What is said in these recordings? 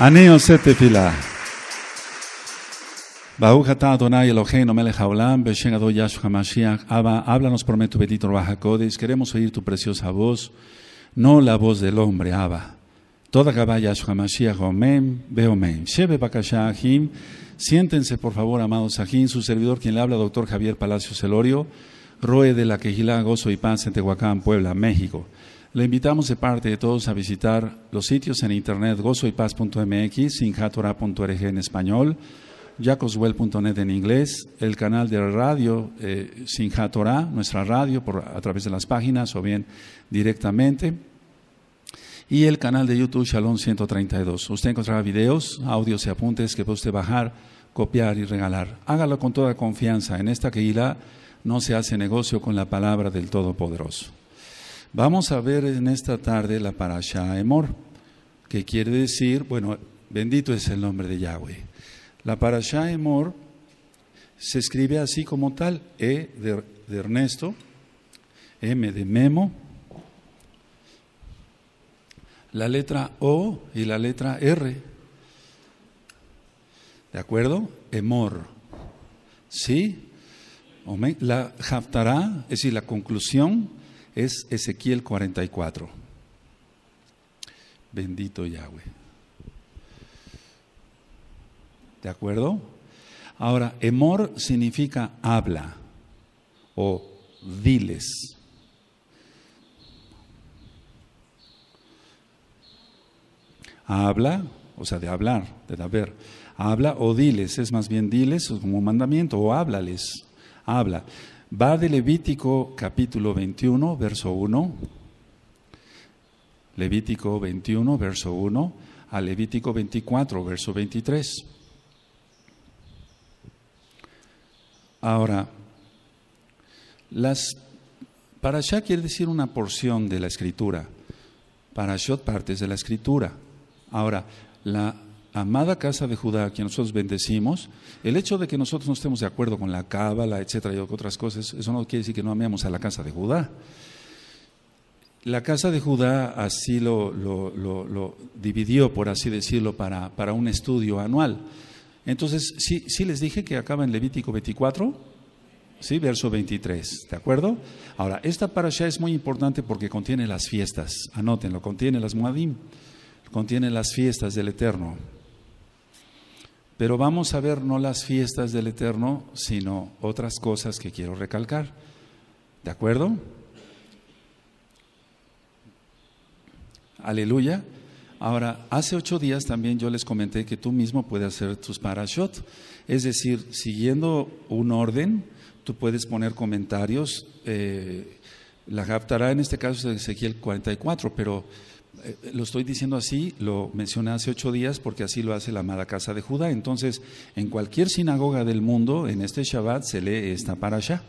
אני fila. תפילה. Baruch atah Adonai Eloheinu melech haolam, beshem Adon HaMashiach. Abba, háblanos por medio tu bendito Queremos oír tu preciosa voz, no la voz del hombre, ¡Aba! Toda Gabá Yahshua HaMashiach, Omen, Beomen. Shebe Bakasha Ahim. Siéntense, por favor, amados Ahim. Su servidor, quien le habla, doctor Javier Palacio Celorio! Roe de la Quejilá, Gozo y Paz en Tehuacán, Puebla, México. Le invitamos de parte de todos a visitar los sitios en internet gozoypaz.mx, sinjatora.org en español, jacoswell.net en inglés, el canal de radio eh, Sinjatora, nuestra radio por, a través de las páginas o bien directamente, y el canal de YouTube Shalom 132. Usted encontrará videos, audios y apuntes que puede usted bajar, copiar y regalar. Hágalo con toda confianza. En esta quehila no se hace negocio con la palabra del Todopoderoso. Vamos a ver en esta tarde la parasha Emor, que quiere decir, bueno, bendito es el nombre de Yahweh. La parasha Emor se escribe así como tal, E de, Ernesto, M de Memo, la letra O y la letra R. ¿De acuerdo? Emor. ¿Sí? La haftará, es decir, la conclusión es Ezequiel 44. Bendito Yahweh. ¿De acuerdo? Ahora, emor significa habla o diles. Habla, o sea, de hablar, de haber. Habla o diles, es más bien diles, como mandamiento, o háblales, habla. Va de Levítico capítulo 21, verso 1, Levítico 21, verso 1, a Levítico 24, verso 23. Ahora, las parashá quiere decir una porción de la escritura. para Parashot partes de la escritura. Ahora, la amada casa de Judá, a quien nosotros bendecimos, el hecho de que nosotros no estemos de acuerdo con la cábala, etcétera, y otras cosas, eso no quiere decir que no amemos a la casa de Judá. La casa de Judá así lo, lo, dividió, por así decirlo, para, un estudio anual. Entonces, sí, les dije que acaba en Levítico 24. ¿sí? Verso 23, ¿de acuerdo? Ahora, esta parasha es muy importante porque contiene las fiestas, anótenlo, contiene las muadim, contiene las fiestas del Eterno, pero vamos a ver no las fiestas del Eterno, sino otras cosas que quiero recalcar. ¿De acuerdo? Aleluya. Ahora, hace ocho días también yo les comenté que tú mismo puedes hacer tus parashot. Es decir, siguiendo un orden, tú puedes poner comentarios. Eh, la Haftarah en este caso es Ezequiel 44, pero eh, lo estoy diciendo así, lo mencioné hace ocho días porque así lo hace la amada casa de Judá. Entonces, en cualquier sinagoga del mundo, en este Shabbat se lee esta parasha.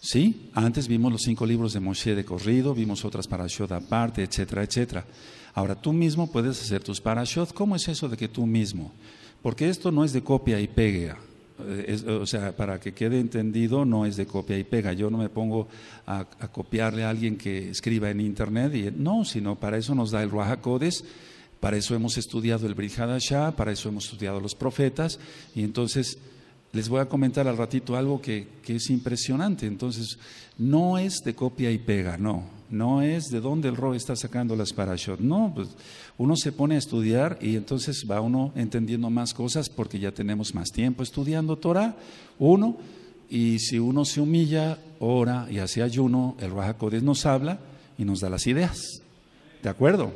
¿Sí? Antes vimos los cinco libros de Moshe de corrido, vimos otras parashot aparte, etcétera, etcétera. Ahora tú mismo puedes hacer tus parashot. ¿Cómo es eso de que tú mismo? Porque esto no es de copia y pega o sea, para que quede entendido, no es de copia y pega. Yo no me pongo a, copiarle a alguien que escriba en internet, y, no, sino para eso nos da el Ruach Codes, para eso hemos estudiado el Sha. para eso hemos estudiado los profetas, y entonces les voy a comentar al ratito algo que es impresionante. Entonces, no es de copia y pega, no no es de dónde el Roy está sacando las parashot. No, pues uno se pone a estudiar y entonces va uno entendiendo más cosas porque ya tenemos más tiempo estudiando Torah, uno, y si uno se humilla, ora y hace ayuno, el Rajacodes nos habla y nos da las ideas. ¿De acuerdo?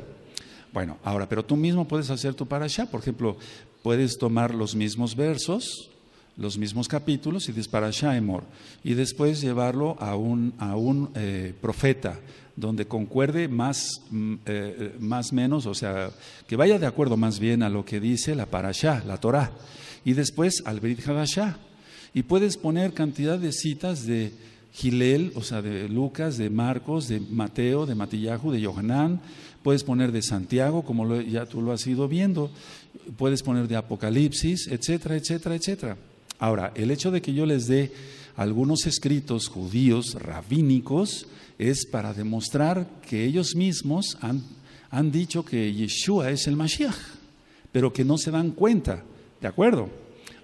Bueno, ahora, pero tú mismo puedes hacer tu parashá. Por ejemplo, puedes tomar los mismos versos, los mismos capítulos y disparashá emor, y después llevarlo a un, a un eh, profeta donde concuerde más, mm, eh, eh, más menos, o sea, que vaya de acuerdo más bien a lo que dice la parashá, la Torah, y después al Brit hadashá Y puedes poner cantidad de citas de Gilel, o sea, de Lucas, de Marcos, de Mateo, de Matillahu, de Yohanan, puedes poner de Santiago, como ya tú lo has ido viendo, puedes poner de Apocalipsis, etcétera, etcétera, etcétera. Ahora, el hecho de que yo les dé algunos escritos judíos rabínicos, es para demostrar que ellos mismos han, han dicho que Yeshua es el Mashiach, pero que no se dan cuenta, ¿de acuerdo?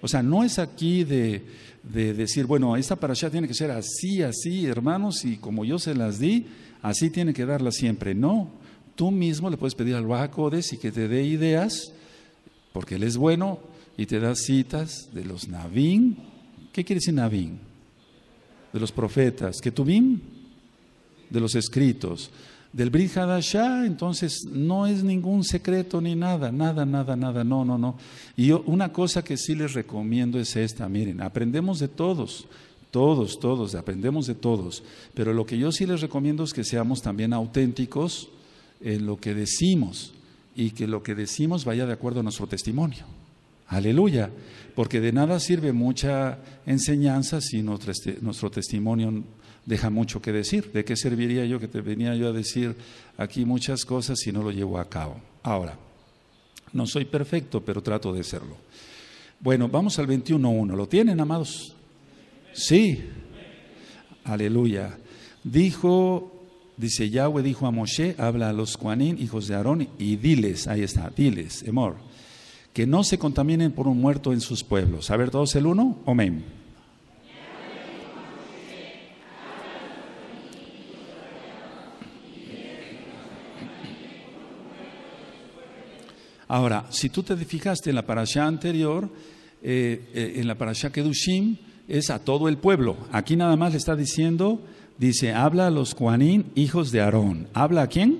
O sea, no es aquí de, decir, bueno, esta parasha tiene que ser así, así, hermanos, y como yo se las di, así tiene que darla siempre. No, tú mismo le puedes pedir al Bajacodes y que te dé ideas, porque él es bueno, y te da citas de los Navín. ¿Qué quiere decir Navín? De los profetas. tuvín? de los escritos. Del Brit entonces no es ningún secreto ni nada, nada, nada, nada, no, no, no. Y una cosa que sí les recomiendo es esta, miren, aprendemos de todos, todos, todos, aprendemos de todos, pero lo que yo sí les recomiendo es que seamos también auténticos en lo que decimos y que lo que decimos vaya de acuerdo a nuestro testimonio. Aleluya, porque de nada sirve mucha enseñanza si nuestro, nuestro testimonio deja mucho que decir. ¿De qué serviría yo que te venía yo a decir aquí muchas cosas si no lo llevo a cabo? Ahora, no soy perfecto, pero trato de serlo. Bueno, vamos al 21.1. ¿Lo tienen, amados? Sí. Aleluya. Dijo, dice Yahweh, dijo a Moshe, habla a los Juanín, hijos de Aarón, y diles, ahí está, diles, amor, que no se contaminen por un muerto en sus pueblos. A ver, todos el uno, amén. Ahora, si tú te fijaste en la parasha anterior, eh, eh, en la parasha Kedushim, es a todo el pueblo. Aquí nada más le está diciendo, dice, habla a los Juanín, hijos de Aarón. ¿Habla a quién?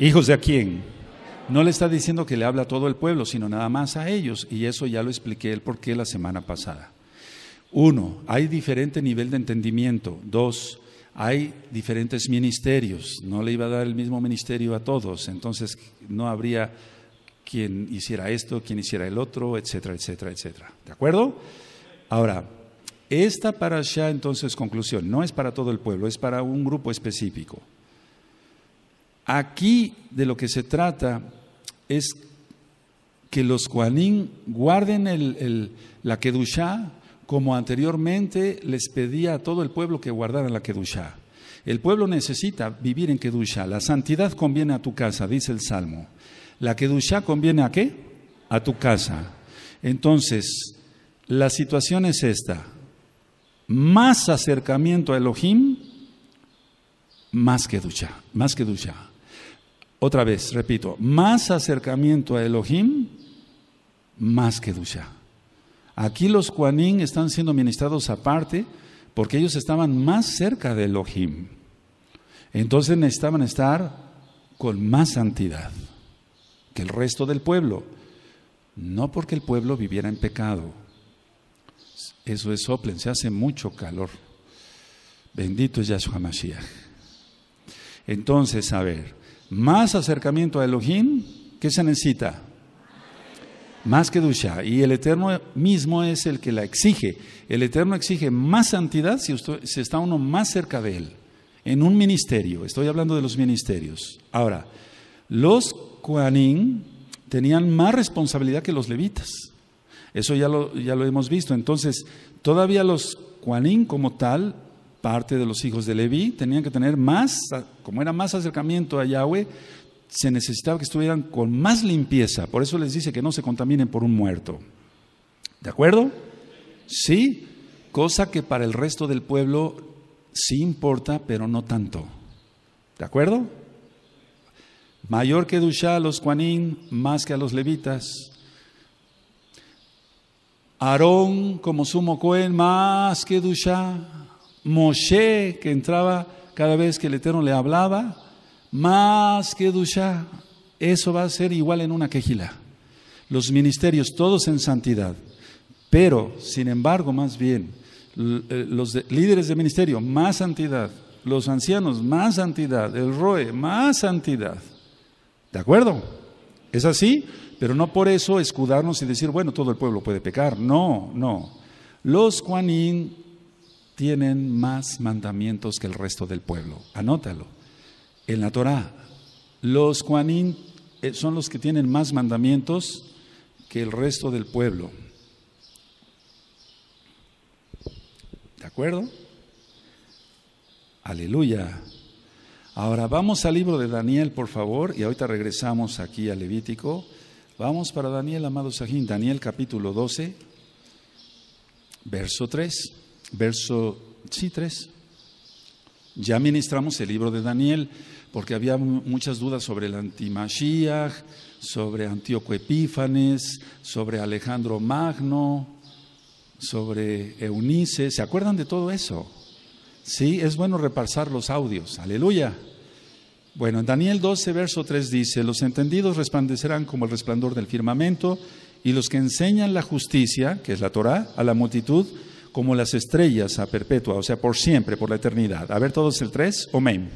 Hijos de a quién? No le está diciendo que le habla a todo el pueblo, sino nada más a ellos. Y eso ya lo expliqué el qué la semana pasada. Uno, hay diferente nivel de entendimiento. Dos, hay diferentes ministerios. No le iba a dar el mismo ministerio a todos, entonces no habría quien hiciera esto, quien hiciera el otro, etcétera, etcétera, etcétera. ¿De acuerdo? Ahora, esta para allá entonces, conclusión, no es para todo el pueblo, es para un grupo específico. Aquí de lo que se trata es que los Juanín guarden la Kedushá como anteriormente les pedía a todo el pueblo que guardaran la Kedushá. El pueblo necesita vivir en Kedushá. La santidad conviene a tu casa, dice el Salmo. La Kedushá conviene a qué? A tu casa. Entonces, la situación es esta. Más acercamiento a Elohim, más Kedushá, más Kedushá. Otra vez, repito, más acercamiento a Elohim, más que Kedushá. Aquí los Kuanin están siendo ministrados aparte porque ellos estaban más cerca de Elohim. Entonces necesitaban estar con más santidad que el resto del pueblo, no porque el pueblo viviera en pecado. Eso es soplen, se hace mucho calor. Bendito es Yahshua Mashiach. Entonces, a ver, más acercamiento a Elohim, ¿qué se necesita? Más que ducha Y el Eterno mismo es el que la exige. El Eterno exige más santidad si, usted, si está uno más cerca de Él. En un ministerio, estoy hablando de los ministerios. Ahora, los cuanín tenían más responsabilidad que los levitas. Eso ya lo, ya lo hemos visto. Entonces, todavía los cuanín como tal, parte de los hijos de Leví, tenían que tener más, como era más acercamiento a Yahweh, se necesitaba que estuvieran con más limpieza. Por eso les dice que no se contaminen por un muerto. ¿De acuerdo? Sí, cosa que para el resto del pueblo sí importa, pero no tanto. ¿De acuerdo? Mayor que Dusha a los cuanín, más que a los levitas. Aarón como sumo Cohen más que Dusha. Moshe que entraba cada vez que el Eterno le hablaba más que Dusha. Eso va a ser igual en una quejila. Los ministerios todos en santidad. Pero, sin embargo, más bien, eh, los líderes de ministerio, más santidad. Los ancianos, más santidad. El ROE, más santidad. ¿De acuerdo? Es así, pero no por eso escudarnos y decir, bueno, todo el pueblo puede pecar. No, no. Los Juanín tienen más mandamientos que el resto del pueblo. Anótalo. En la Torah los Juanín eh, son los que tienen más mandamientos que el resto del pueblo. ¿De acuerdo? Aleluya. Ahora vamos al libro de Daniel, por favor, y ahorita regresamos aquí a Levítico. Vamos para Daniel, amado Sajín, Daniel capítulo 12, verso 3, verso, sí, 3. Ya ministramos el libro de Daniel porque había muchas dudas sobre el antimashiach, sobre Antíoco Epífanes, sobre Alejandro Magno, sobre Eunice. ¿Se acuerdan de todo eso? Sí, es bueno repasar los audios. Aleluya. Bueno, en Daniel 12, verso 3 dice, los entendidos resplandecerán como el resplandor del firmamento y los que enseñan la justicia, que es la Torah, a la multitud, como las estrellas a perpetua, o sea, por siempre, por la eternidad. A ver todos el 3, amén.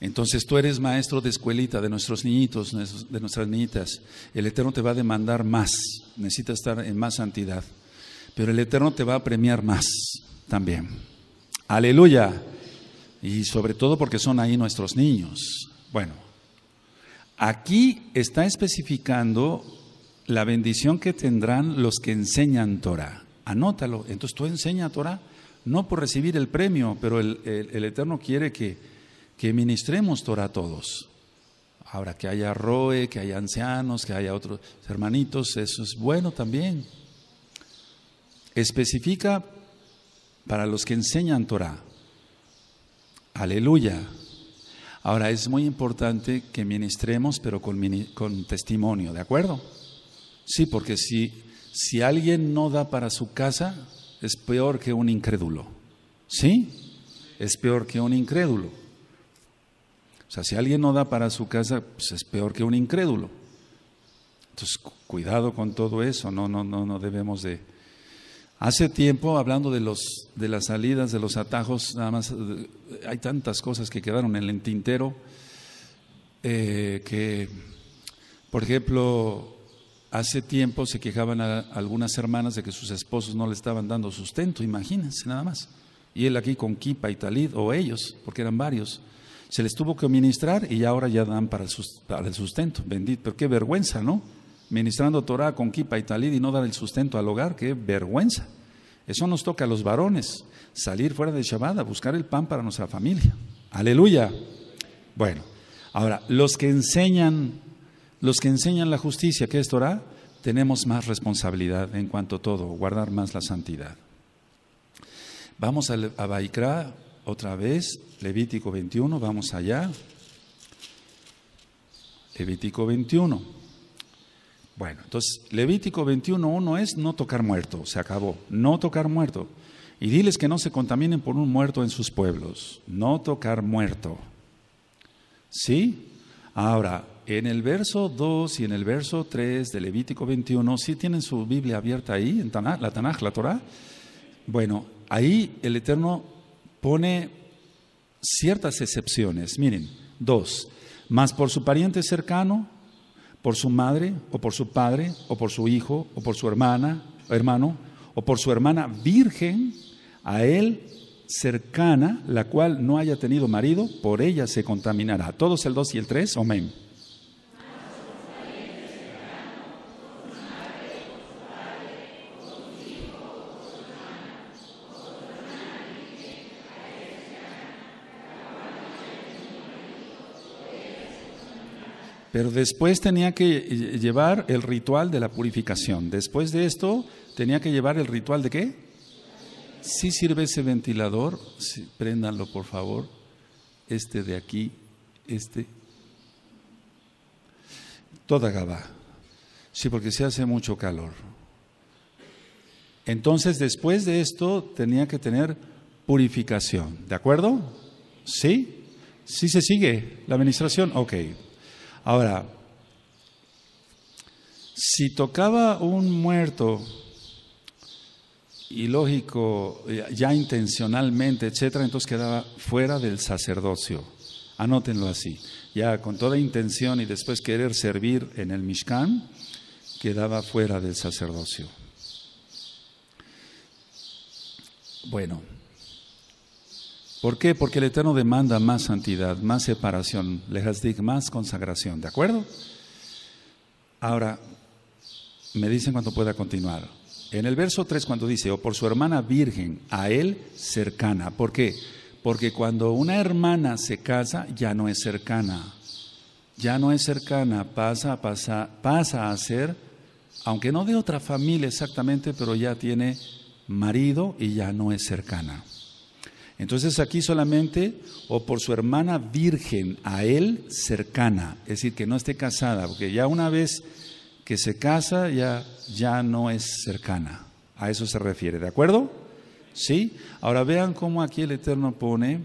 Entonces tú eres maestro de escuelita, de nuestros niñitos, de nuestras niñitas. El Eterno te va a demandar más, necesitas estar en más santidad. Pero el Eterno te va a premiar más también. Aleluya. Y sobre todo porque son ahí nuestros niños. Bueno, aquí está especificando la bendición que tendrán los que enseñan Torah. Anótalo. Entonces tú enseñas Torah, no por recibir el premio, pero el Eterno quiere que que ministremos Torah a todos. Ahora, que haya Roe, que haya ancianos, que haya otros hermanitos, eso es bueno también. Especifica para los que enseñan Torah. Aleluya. Ahora, es muy importante que ministremos, pero con, con testimonio, ¿de acuerdo? Sí, porque si, si alguien no da para su casa, es peor que un incrédulo. ¿Sí? Es peor que un incrédulo. O sea, si alguien no da para su casa, pues es peor que un incrédulo. Entonces, cuidado con todo eso, no, no, no, no debemos de... Hace tiempo, hablando de, los, de las salidas, de los atajos, nada más, hay tantas cosas que quedaron en el tintero, eh, que, por ejemplo, hace tiempo se quejaban algunas hermanas de que sus esposos no le estaban dando sustento, imagínense nada más. Y él aquí con Kipa y Talid, o ellos, porque eran varios se les tuvo que ministrar y ahora ya dan para el sustento. Bendito, pero qué vergüenza, ¿no? Ministrando Torah con kipa y talid y no dar el sustento al hogar, qué vergüenza. Eso nos toca a los varones, salir fuera de Shabbat buscar el pan para nuestra familia. Aleluya. Bueno, ahora, los que enseñan, los que enseñan la justicia, que es Torah, tenemos más responsabilidad en cuanto a todo, guardar más la santidad. Vamos a, a Baikra otra vez, Levítico 21, vamos allá. Levítico 21. Bueno, entonces Levítico 21.1 es no tocar muerto, se acabó, no tocar muerto. Y diles que no se contaminen por un muerto en sus pueblos, no tocar muerto. ¿Sí? Ahora, en el verso 2 y en el verso 3 de Levítico 21, ¿sí tienen su Biblia abierta ahí, en la Tanaj, la Torah? Bueno, ahí el Eterno pone ciertas excepciones. Miren, dos, más por su pariente cercano, por su madre o por su padre o por su hijo o por su hermana, hermano o por su hermana virgen, a él cercana, la cual no haya tenido marido, por ella se contaminará. Todos el dos y el tres, amén. Pero después tenía que llevar el ritual de la purificación. Después de esto, tenía que llevar el ritual de qué? Si ¿Sí sirve ese ventilador, sí, préndanlo por favor. Este de aquí, este. Toda gaba. Sí, porque se hace mucho calor. Entonces, después de esto, tenía que tener purificación. ¿De acuerdo? ¿Sí? ¿Sí se sigue la administración? Ok. Ahora, si tocaba un muerto y lógico, eh, ya intencionalmente, etcétera, entonces quedaba fuera del sacerdocio. Anótenlo así. Ya con toda intención y después querer servir en el Mishkan, quedaba fuera del sacerdocio. Bueno, ¿Por qué? Porque el Eterno demanda más santidad, más separación, más consagración, ¿de acuerdo? Ahora, me dicen cuando pueda continuar. En el verso 3 cuando dice, o por su hermana virgen, a él cercana. ¿Por qué? Porque cuando una hermana se casa, ya no es cercana. Ya no es cercana, pasa, pasa, pasa a ser, aunque no de otra familia exactamente, pero ya tiene marido y ya no es cercana. Entonces aquí solamente, o por su hermana virgen a él cercana, es decir, que no esté casada, porque ya una vez que se casa ya, ya no es cercana. A eso se refiere, ¿de acuerdo? ¿Sí? Ahora vean cómo aquí el Eterno pone,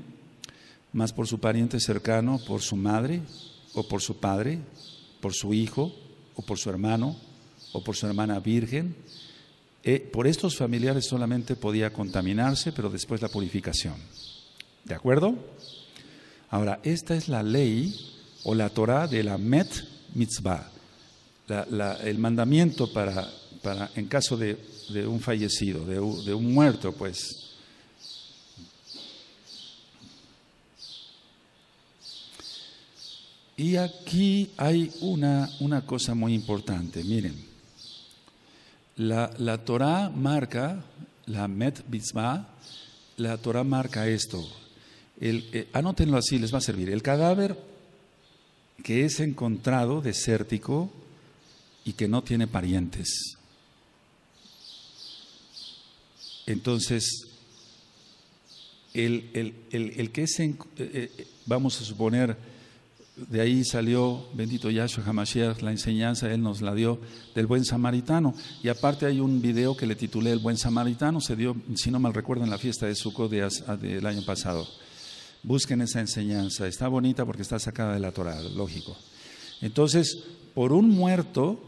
más por su pariente cercano, por su madre, o por su padre, por su hijo, o por su hermano, o por su hermana virgen, eh, por estos familiares solamente podía contaminarse, pero después la purificación. ¿De acuerdo? Ahora, esta es la ley o la Torah de la Met Mitzvah, el mandamiento para, para, en caso de, un fallecido, de, de un muerto, pues, Y aquí hay una, una, cosa muy importante, miren. La, la Torah marca, la Met la Torah marca esto. El, eh, anótenlo así, les va a servir. El cadáver que es encontrado desértico y que no tiene parientes. Entonces, el, que es, eh, eh, vamos a suponer, de ahí salió, bendito Yahshua Hamashiach, la enseñanza, él nos la dio del buen samaritano. Y aparte hay un video que le titulé El buen samaritano, se dio, si no mal recuerdo, en la fiesta de Sukkot ah, del año pasado. Busquen esa enseñanza, está bonita porque está sacada de la Torah, lógico. Entonces, por un muerto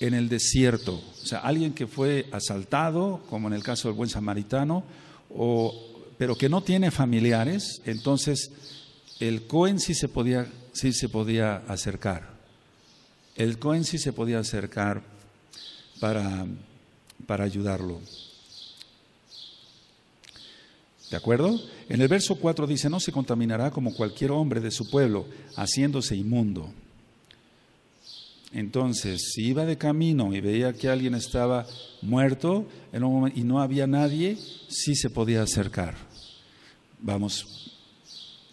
en el desierto, o sea, alguien que fue asaltado, como en el caso del buen samaritano, o, pero que no tiene familiares, entonces el Cohen sí se podía sí se podía acercar. El Cohen sí se podía acercar para, para ayudarlo. ¿De acuerdo? En el verso 4 dice, no se contaminará como cualquier hombre de su pueblo, haciéndose inmundo. Entonces, si iba de camino y veía que alguien estaba muerto y no había nadie, sí se podía acercar. Vamos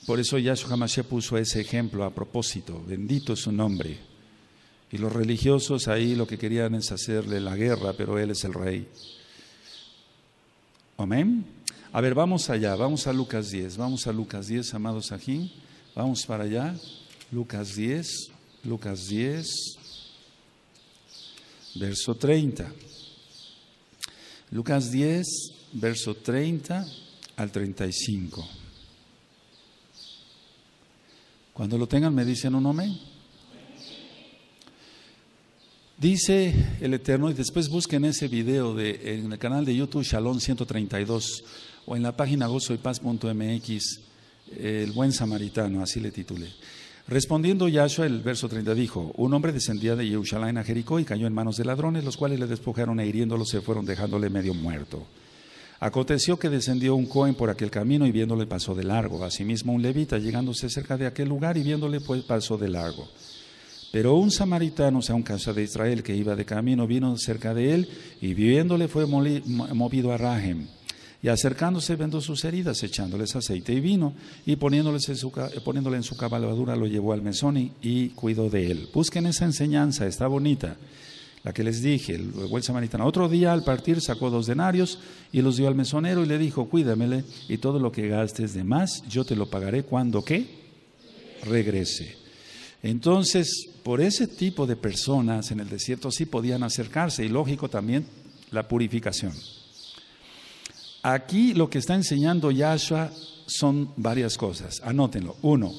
por eso Yahshua Mashiach puso ese ejemplo a propósito, bendito su nombre. Y los religiosos ahí lo que querían es hacerle la guerra, pero él es el rey. Amén. A ver, vamos allá, vamos a Lucas 10, vamos a Lucas 10, amados ajín. vamos para allá, Lucas 10, Lucas 10, verso 30. Lucas 10, verso 30 al 35. Cuando lo tengan me dicen un amén. Dice el Eterno, y después busquen ese video en el canal de YouTube Shalom 132 o en la página gozoypaz.mx, el buen samaritano, así le titulé. Respondiendo Yahshua, el verso 30 dijo, un hombre descendía de Jerusalén a Jericó y cayó en manos de ladrones, los cuales le despojaron e hiriéndolo se fueron dejándole medio muerto. Aconteció que descendió un cohen por aquel camino y viéndole pasó de largo. Asimismo un levita llegándose cerca de aquel lugar y viéndole pues pasó de largo. Pero un samaritano, o sea, un casa de Israel que iba de camino, vino cerca de él y viéndole fue movido a Rahem. Y acercándose vendo sus heridas, echándoles aceite y vino, y eh, poniéndole en su cabalgadura lo llevó al mesón y, y cuidó de él. Busquen esa enseñanza, está bonita la que les dije, el buen samaritano. Otro día al partir sacó dos denarios y los dio al mesonero y le dijo, cuídamele y todo lo que gastes de más yo te lo pagaré cuando qué? Regrese. Entonces, por ese tipo de personas en el desierto sí podían acercarse y lógico también la purificación. Aquí lo que está enseñando Yahshua son varias cosas. Anótenlo. Uno,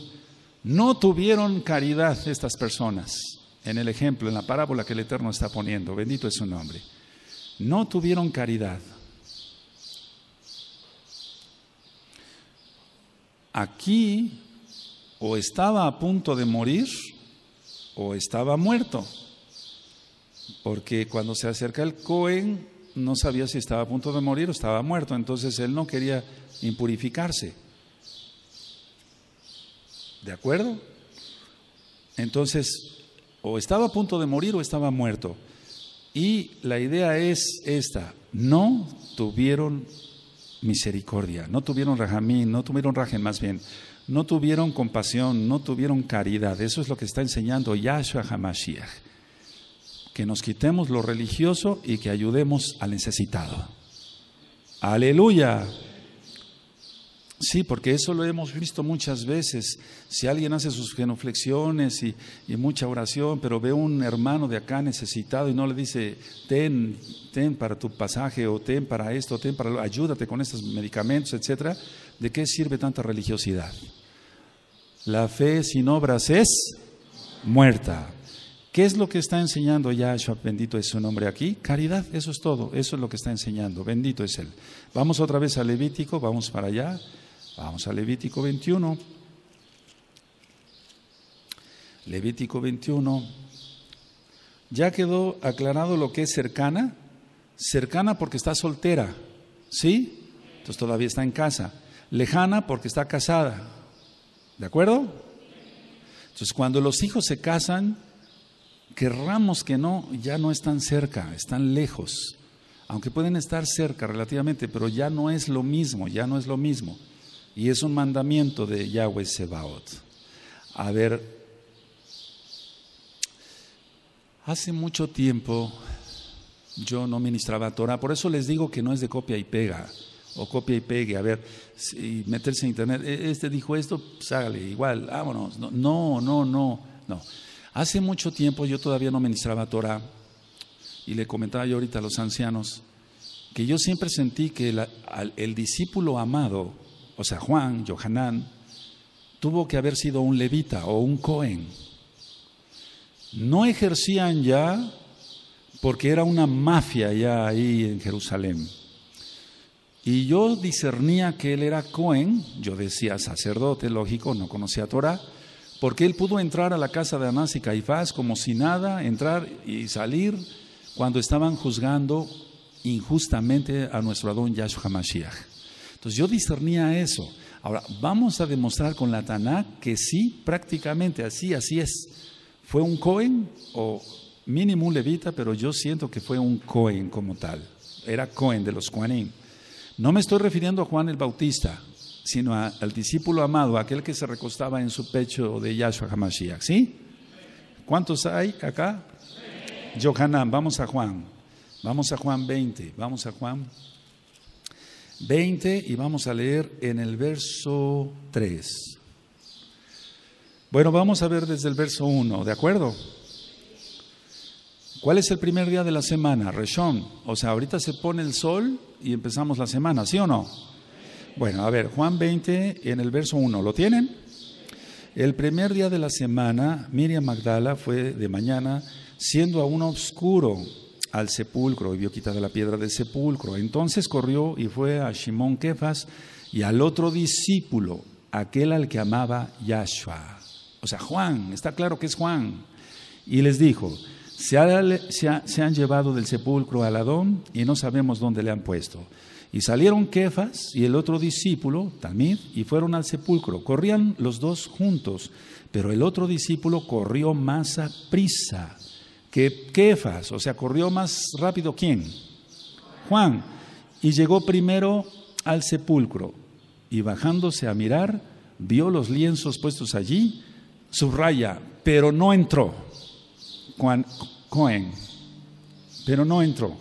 no tuvieron caridad estas personas en el ejemplo, en la parábola que el Eterno está poniendo, bendito es su nombre, no tuvieron caridad. Aquí o estaba a punto de morir o estaba muerto, porque cuando se acerca el Cohen no sabía si estaba a punto de morir o estaba muerto, entonces él no quería impurificarse. ¿De acuerdo? Entonces, o estaba a punto de morir o estaba muerto. Y la idea es esta, no tuvieron misericordia, no tuvieron rajamín, no tuvieron rajen más bien, no tuvieron compasión, no tuvieron caridad. Eso es lo que está enseñando Yahshua HaMashiach. Que nos quitemos lo religioso y que ayudemos al necesitado. Aleluya. Sí, porque eso lo hemos visto muchas veces. Si alguien hace sus genuflexiones y, mucha oración, pero ve un hermano de acá necesitado y no le dice, ten, ten para tu pasaje, o ten para esto, ten para ayúdate con estos medicamentos, etcétera, ¿de qué sirve tanta religiosidad? La fe sin obras es muerta. ¿Qué es lo que está enseñando Yahshua? Bendito es su nombre aquí. Caridad, eso es todo, eso es lo que está enseñando. Bendito es Él. Vamos otra vez a Levítico, vamos para allá. Vamos a Levítico 21. Levítico 21. Ya quedó aclarado lo que es cercana. Cercana porque está soltera, ¿sí? Entonces todavía está en casa. Lejana porque está casada. ¿De acuerdo? Entonces cuando los hijos se casan, querramos que no, ya no están cerca, están lejos. Aunque pueden estar cerca relativamente, pero ya no es lo mismo, ya no es lo mismo. Y es un mandamiento de Yahweh Sebaot. A ver, hace mucho tiempo yo no ministraba Torah, por eso les digo que no es de copia y pega, o copia y pegue, a ver, si meterse en internet, e, este dijo esto, pues igual, vámonos. No, no, no, no. no. Hace mucho tiempo yo todavía no ministraba Torah y le comentaba yo ahorita a los ancianos que yo siempre sentí que el discípulo amado o sea, Juan, Johanán, tuvo que haber sido un levita o un cohen. No ejercían ya porque era una mafia ya ahí en Jerusalén. Y yo discernía que él era Cohen, yo decía sacerdote, lógico, no conocía Torah, porque él pudo entrar a la casa de Anás y Caifás como si nada, entrar y salir cuando estaban juzgando injustamente a nuestro Adón Yahshua Mashiach. Entonces yo discernía eso. Ahora, vamos a demostrar con la Taná que sí, prácticamente así, así es. Fue un Cohen o mínimo un levita, pero yo siento que fue un Cohen como tal. Era Cohen de los Juanín. No me estoy refiriendo a Juan el Bautista, sino al discípulo amado, aquel que se recostaba en su pecho de Yahshua HaMashiach. ¿Sí? ¿Cuántos hay acá? Yohanan, vamos a Juan. Vamos a Juan 20. Vamos a Juan 20 y vamos a leer en el verso 3. Bueno, vamos a ver desde el verso 1, ¿de acuerdo? ¿Cuál es el primer día de la semana? Reshon. O sea, ahorita se pone el sol y empezamos la semana, ¿sí o no? Bueno, a ver, Juan 20 en el verso 1, ¿lo tienen? El primer día de la semana, Miriam Magdala fue de mañana, siendo aún oscuro, al sepulcro y vio quitada la piedra del sepulcro. Entonces corrió y fue a Simón Kefas y al otro discípulo, aquel al que amaba Yahshua. O sea, Juan, está claro que es Juan. Y les dijo, se, han llevado del sepulcro a Adón y no sabemos dónde le han puesto. Y salieron Kefas y el otro discípulo, Tamid, y fueron al sepulcro. Corrían los dos juntos, pero el otro discípulo corrió más a prisa que Kefas, o sea, corrió más rápido quién? Juan. Y llegó primero al sepulcro y bajándose a mirar, vio los lienzos puestos allí, subraya, pero no entró. Juan Cohen, pero no entró.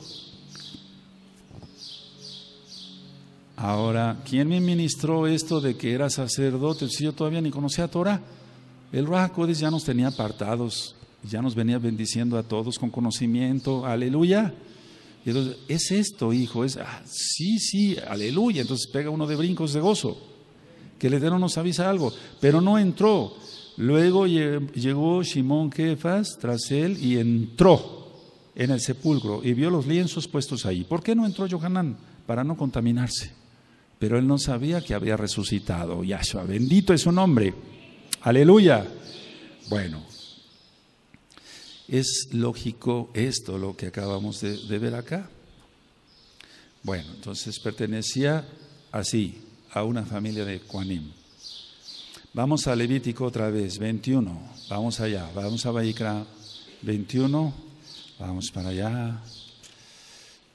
Ahora, ¿quién me ministró esto de que era sacerdote si yo todavía ni conocía a Torah? El Raja ya nos tenía apartados ya nos venía bendiciendo a todos con conocimiento, aleluya. Y entonces, es esto, hijo, es, ah, sí, sí, aleluya. Entonces pega uno de brincos de gozo, que el Eterno nos avisa algo, pero no entró. Luego llegó Simón Jefas tras él y entró en el sepulcro y vio los lienzos puestos ahí. ¿Por qué no entró Johanán? Para no contaminarse. Pero él no sabía que había resucitado. Yahshua, bendito es su nombre. Aleluya. Bueno, es lógico esto, lo que acabamos de, ver acá. Bueno, entonces pertenecía así, a una familia de Quanim. Vamos a Levítico otra vez, 21. Vamos allá, vamos a Baikra 21. Vamos para allá.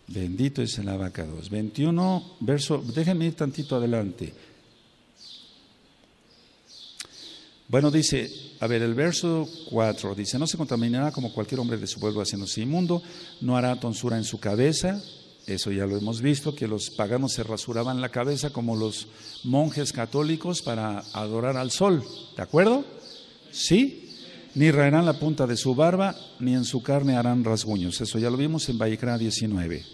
Bendito es el abacados. 21, verso. Déjenme ir tantito adelante. Bueno, dice: a ver, el verso 4 dice, no se contaminará como cualquier hombre de su pueblo haciéndose inmundo, no hará tonsura en su cabeza, eso ya lo hemos visto, que los paganos se rasuraban la cabeza como los monjes católicos para adorar al sol, ¿de acuerdo? Sí, ni raerán la punta de su barba, ni en su carne harán rasguños. Eso ya lo vimos en Vallecra 19.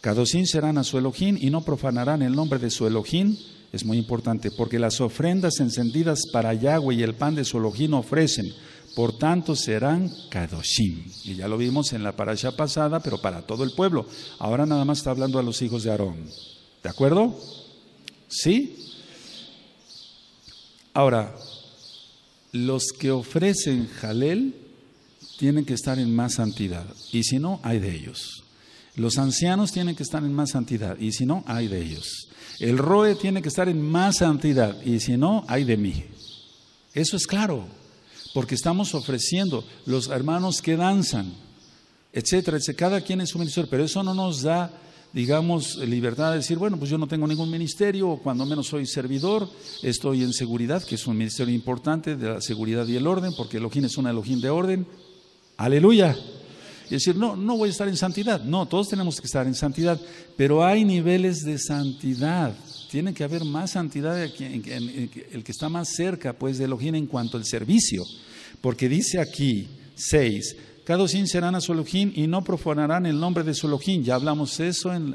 Cadocín serán a su Elohim y no profanarán el nombre de su Elohim es muy importante, porque las ofrendas encendidas para Yahweh y el pan de Solojín ofrecen, por tanto serán Kadoshim. Y ya lo vimos en la parasha pasada, pero para todo el pueblo. Ahora nada más está hablando a los hijos de Aarón. ¿De acuerdo? ¿Sí? Ahora, los que ofrecen Jalel tienen que estar en más santidad, y si no, hay de ellos. Los ancianos tienen que estar en más santidad y si no, hay de ellos. El ROE tiene que estar en más santidad y si no, hay de mí. Eso es claro, porque estamos ofreciendo los hermanos que danzan, etcétera, etcétera, cada quien es su ministerio, pero eso no nos da, digamos, libertad de decir, bueno, pues yo no tengo ningún ministerio, o cuando menos soy servidor, estoy en seguridad, que es un ministerio importante de la seguridad y el orden, porque el ojín es un Elohim de orden. Aleluya. Es decir, no, no voy a estar en santidad. No, todos tenemos que estar en santidad, pero hay niveles de santidad. Tiene que haber más santidad en, el que está más cerca pues, de Elohim en cuanto al servicio. Porque dice aquí, 6, cada sin serán a su Elohim y no profanarán el nombre de su Elohim. Ya hablamos eso en,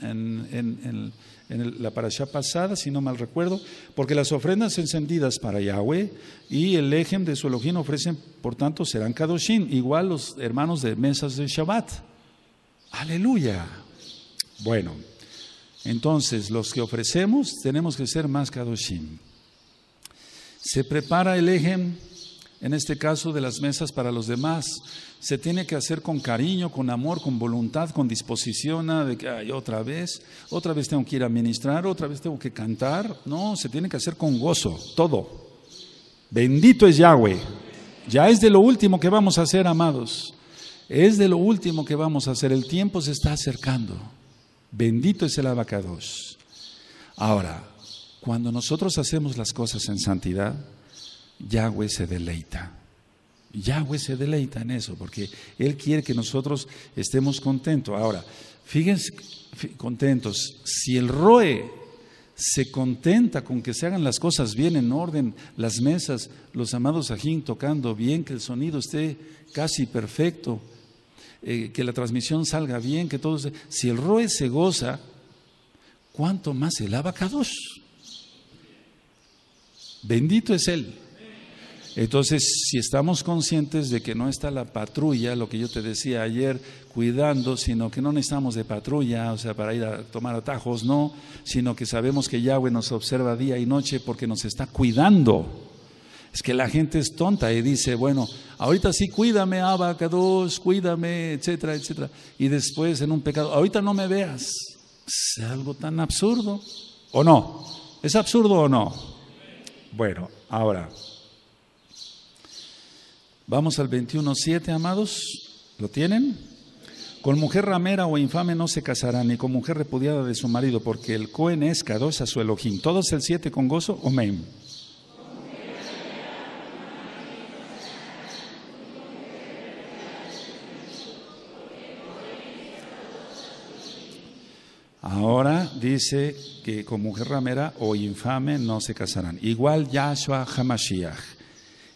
en en la parasha pasada, si no mal recuerdo, porque las ofrendas encendidas para Yahweh y el ejem de su Elohim ofrecen, por tanto, serán kadoshim, igual los hermanos de mesas de Shabbat. Aleluya. Bueno, entonces los que ofrecemos tenemos que ser más kadoshim. Se prepara el ejem en este caso de las mesas para los demás. Se tiene que hacer con cariño, con amor, con voluntad, con disposición, de que, hay otra vez, otra vez tengo que ir a ministrar, otra vez tengo que cantar. No, se tiene que hacer con gozo, todo. Bendito es Yahweh. Ya es de lo último que vamos a hacer, amados. Es de lo último que vamos a hacer. El tiempo se está acercando. Bendito es el abacados. Ahora, cuando nosotros hacemos las cosas en santidad, Yahweh se deleita. Yahweh se deleita en eso, porque Él quiere que nosotros estemos contentos. Ahora, fíjense, contentos, si el ROE se contenta con que se hagan las cosas bien, en orden, las mesas, los amados ajín tocando bien, que el sonido esté casi perfecto, eh, que la transmisión salga bien, que todo... Se... Si el ROE se goza, ¿cuánto más el abacados? Bendito es Él. Entonces, si estamos conscientes de que no está la patrulla, lo que yo te decía ayer, cuidando, sino que no necesitamos de patrulla, o sea, para ir a tomar atajos, no, sino que sabemos que Yahweh nos observa día y noche porque nos está cuidando. Es que la gente es tonta y dice, bueno, ahorita sí cuídame, abacados, cuídame, etcétera, etcétera. Y después en un pecado, ahorita no me veas. Es algo tan absurdo, ¿o no? ¿Es absurdo o no? Bueno, ahora. Vamos al 21.7, amados. ¿Lo tienen? Con mujer ramera o infame no se casará, ni con mujer repudiada de su marido, porque el Cohen es dos a su Elohim. Todos el 7 con gozo. Amén. Ahora dice que con mujer ramera o infame no se casarán. Igual Yahshua Hamashiach.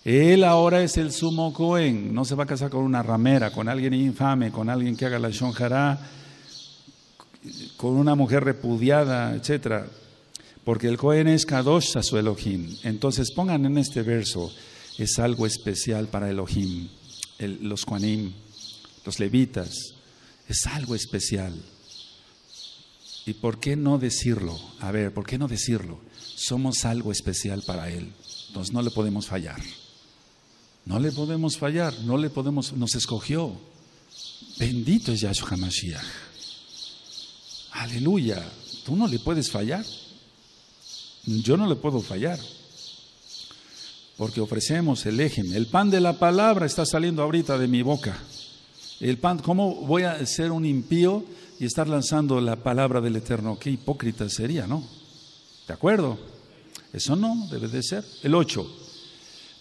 Él ahora es el sumo Cohen, no se va a casar con una ramera, con alguien infame, con alguien que haga la shonjara con una mujer repudiada, etc. Porque el Cohen es Kadosh a su Elohim. Entonces pongan en este verso, es algo especial para Elohim, los Kohanim, los levitas, es algo especial. ¿Y por qué no decirlo? A ver, ¿por qué no decirlo? Somos algo especial para Él, entonces no le podemos fallar. No le podemos fallar, no le podemos, nos escogió. Bendito es Yahshua HaMashiach. Aleluya, tú no le puedes fallar. Yo no le puedo fallar. Porque ofrecemos el El pan de la palabra está saliendo ahorita de mi boca. El pan, ¿cómo voy a ser un impío y estar lanzando la palabra del Eterno? Qué hipócrita sería, ¿no? ¿De acuerdo? Eso no debe de ser. El 8.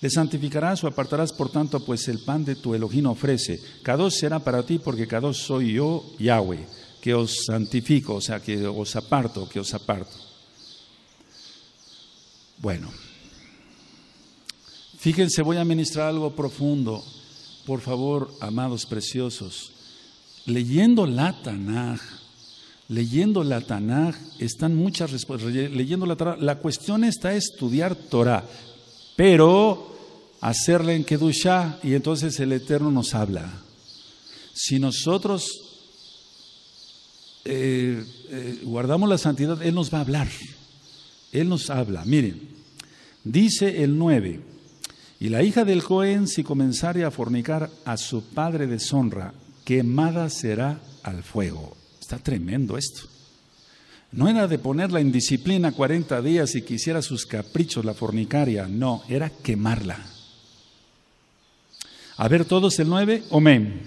¿Te santificarás o apartarás por tanto, pues el pan de tu elogio ofrece. dos será para ti, porque dos soy yo, Yahweh, que os santifico, o sea, que os aparto, que os aparto. Bueno, fíjense, voy a ministrar algo profundo. Por favor, amados preciosos, leyendo la Tanaj, leyendo la Tanaj, están muchas respuestas. Leyendo la Tanaj, la cuestión está estudiar Torah, pero hacerle en Kedushá y entonces el Eterno nos habla. Si nosotros eh, eh, guardamos la santidad, Él nos va a hablar. Él nos habla. Miren, dice el 9, y la hija del Cohen, si comenzara a fornicar a su padre deshonra, quemada será al fuego. Está tremendo esto. No era de ponerla en disciplina 40 días y quisiera sus caprichos la fornicaria, no, era quemarla. A ver todos el 9, amén.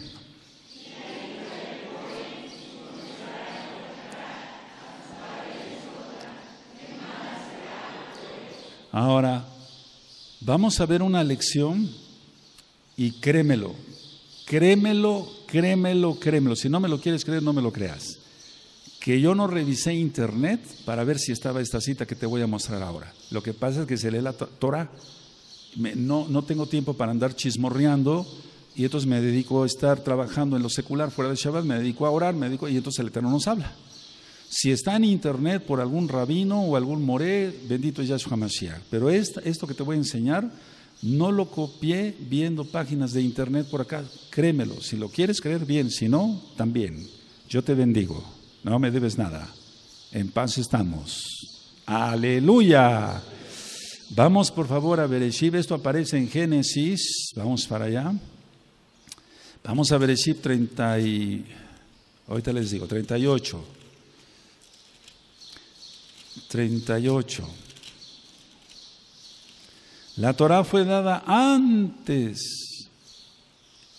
Ahora, vamos a ver una lección y créemelo, créemelo, créemelo, créemelo. Si no me lo quieres creer, no me lo creas. Que yo no revisé internet para ver si estaba esta cita que te voy a mostrar ahora. Lo que pasa es que se lee la Torah no, tengo tiempo para andar chismorreando y entonces me dedico a estar trabajando en lo secular fuera de Shabbat, me dedico a orar, me y entonces el Eterno nos habla. Si está en internet por algún rabino o algún moré, bendito es Yahshua Mashiach. Pero esto que te voy a enseñar, no lo copié viendo páginas de internet por acá. Créemelo, si lo quieres creer, bien, si no, también. Yo te bendigo, no me debes nada. En paz estamos. Aleluya. Vamos por favor a Bereshib, esto aparece en Génesis, vamos para allá. Vamos a Bereshib 30 y, ahorita les digo, 38. 38. La Torah fue dada antes.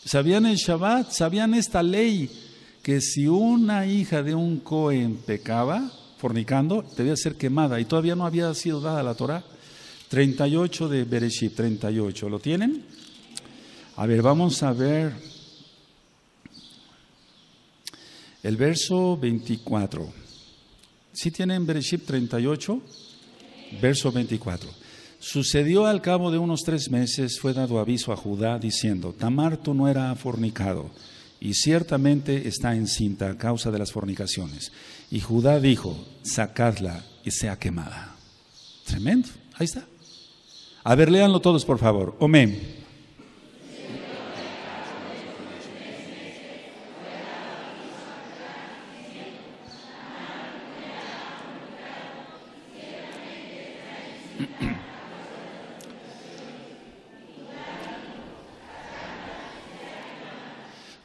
Sabían el Shabbat, sabían esta ley, que si una hija de un Cohen pecaba, fornicando, debía ser quemada y todavía no había sido dada la Torah. 38 de Bereshit, 38. ¿Lo tienen? A ver, vamos a ver el verso 24. ¿Sí tienen Bereshit 38? Verso 24. Sucedió al cabo de unos tres meses, fue dado aviso a Judá diciendo, Tamarto no era fornicado, y ciertamente está encinta a causa de las fornicaciones. Y Judá dijo, sacadla y sea quemada. Tremendo, ahí está. A ver, léanlo todos, por favor. Amén.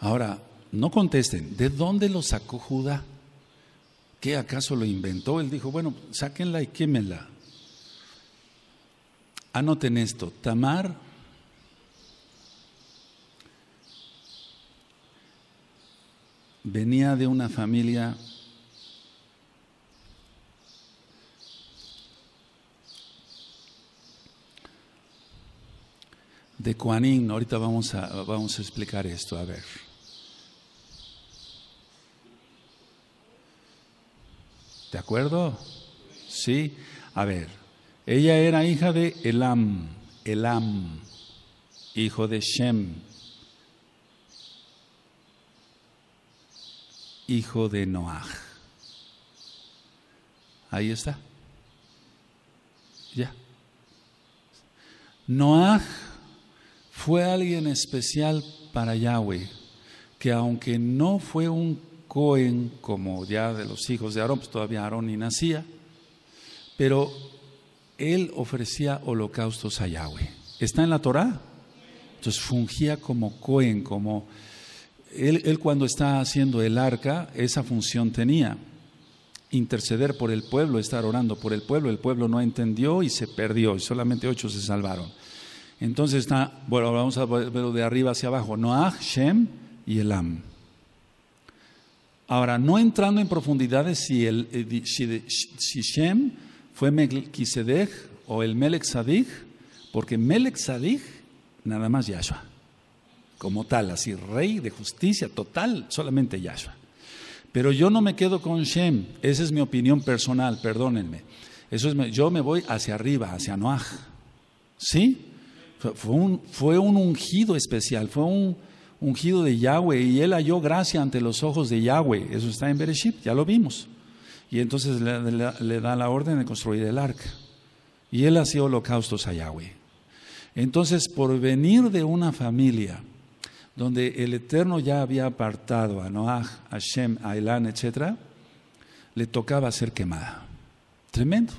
Ahora, no contesten, ¿de dónde lo sacó Judá? ¿Qué acaso lo inventó? Él dijo, bueno, sáquenla y quémela. Anoten esto, Tamar venía de una familia de Kuanin. Ahorita vamos a, vamos a explicar esto, a ver. ¿De acuerdo? Sí. A ver, ella era hija de Elam, Elam, hijo de Shem, hijo de Noach. Ahí está. Ya. Noah fue alguien especial para Yahweh, que aunque no fue un Cohen como ya de los hijos de Aarón, pues todavía Aarón ni nacía, pero él ofrecía holocaustos a Yahweh. ¿Está en la Torá? Entonces fungía como Cohen, como... Él, cuando está haciendo el arca, esa función tenía. Interceder por el pueblo, estar orando por el pueblo. El pueblo no entendió y se perdió, y solamente ocho se salvaron. Entonces está, bueno, vamos a verlo de arriba hacia abajo. Noah, Shem y Elam. Ahora, no entrando en profundidades si, el, eh, si Shem fue Melquisedec o el Melech porque Melech nada más Yahshua, como tal, así rey de justicia total, solamente Yahshua. Pero yo no me quedo con Shem, esa es mi opinión personal, perdónenme. Eso es, yo me voy hacia arriba, hacia Noach. ¿Sí? Fue un, fue un ungido especial, fue un ungido de Yahweh y él halló gracia ante los ojos de Yahweh. Eso está en Bereshit, ya lo vimos. Y entonces le, da la orden de construir el arca. Y él hacía holocaustos a Yahweh. Entonces, por venir de una familia donde el Eterno ya había apartado a Noah, a Shem, a Elán, etc., le tocaba ser quemada. Tremendo.